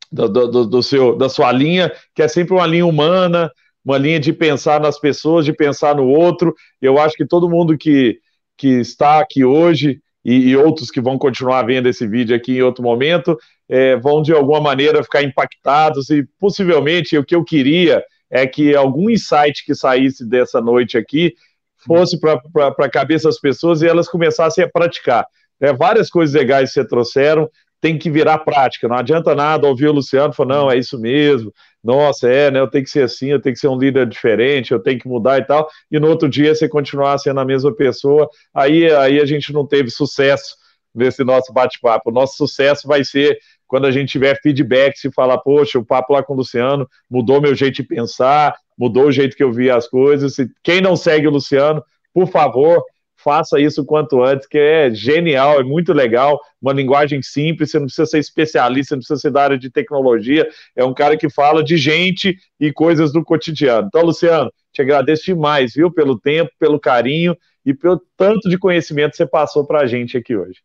do, do, do, seu, da sua linha, que é sempre uma linha humana, uma linha de pensar nas pessoas, de pensar no outro. Eu acho que todo mundo que, que está aqui hoje e, e outros que vão continuar vendo esse vídeo aqui em outro momento é, vão de alguma maneira ficar impactados e possivelmente o que eu queria é que algum insight que saísse dessa noite aqui fosse para a cabeça das pessoas e elas começassem a praticar. É, várias coisas legais que você trouxeram, tem que virar prática. Não adianta nada ouvir o Luciano e falar, não, é isso mesmo, nossa, é, né, eu tenho que ser assim, eu tenho que ser um líder diferente, eu tenho que mudar e tal, e no outro dia você continuar sendo a mesma pessoa, aí, aí a gente não teve sucesso nesse nosso bate-papo. O nosso sucesso vai ser quando a gente tiver feedback, se falar, poxa, o papo lá com o Luciano mudou meu jeito de pensar, mudou o jeito que eu via as coisas. Quem não segue o Luciano, por favor, faça isso quanto antes, que é genial, é muito legal, uma linguagem simples, você não precisa ser especialista, não precisa ser da área de tecnologia, é um cara que fala de gente e coisas do cotidiano. Então, Luciano, te agradeço demais, viu, pelo tempo, pelo carinho e pelo tanto de conhecimento que você passou para a gente aqui hoje.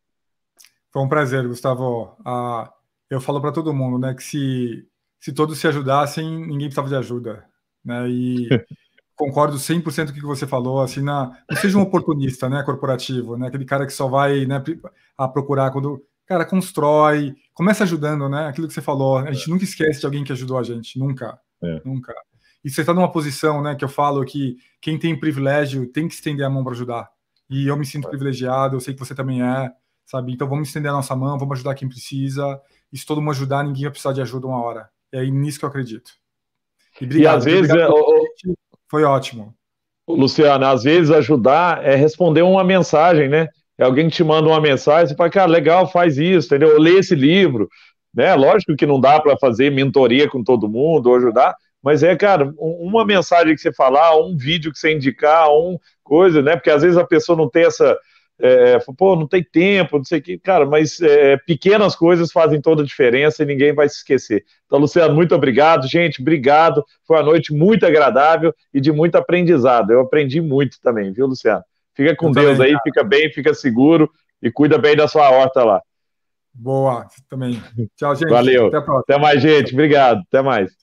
Foi um prazer, Gustavo. Ah, eu falo para todo mundo, né, que se, se todos se ajudassem, ninguém precisava de ajuda, né, e... (laughs) concordo 100% com o que você falou, assim, na, não seja um oportunista, né, corporativo, né, aquele cara que só vai, né, a procurar quando, cara, constrói, começa ajudando, né, aquilo que você falou, a gente é. nunca esquece de alguém que ajudou a gente, nunca, é. nunca. E você está numa posição, né, que eu falo que quem tem privilégio tem que estender a mão para ajudar, e eu me sinto é. privilegiado, eu sei que você também é, sabe, então vamos estender a nossa mão, vamos ajudar quem precisa, e se todo mundo ajudar, ninguém vai precisar de ajuda uma hora, é nisso que eu acredito. E, obrigado, e às vezes, foi ótimo. Luciana, às vezes ajudar é responder uma mensagem, né? É alguém que te manda uma mensagem e fala, cara, legal, faz isso, entendeu? Lê esse livro, né? Lógico que não dá para fazer mentoria com todo mundo ou ajudar, mas é, cara, uma mensagem que você falar, um vídeo que você indicar, um coisa, né? Porque às vezes a pessoa não tem essa, é, pô, não tem tempo, não sei o que, cara, mas é, pequenas coisas fazem toda a diferença e ninguém vai se esquecer. Então, Luciano, muito obrigado, gente, obrigado, foi uma noite muito agradável e de muito aprendizado, eu aprendi muito também, viu, Luciano? Fica com eu Deus também, aí, cara. fica bem, fica seguro e cuida bem da sua horta lá. Boa, também. Tchau, gente. Valeu. Até, Até mais, gente. Obrigado. Até mais.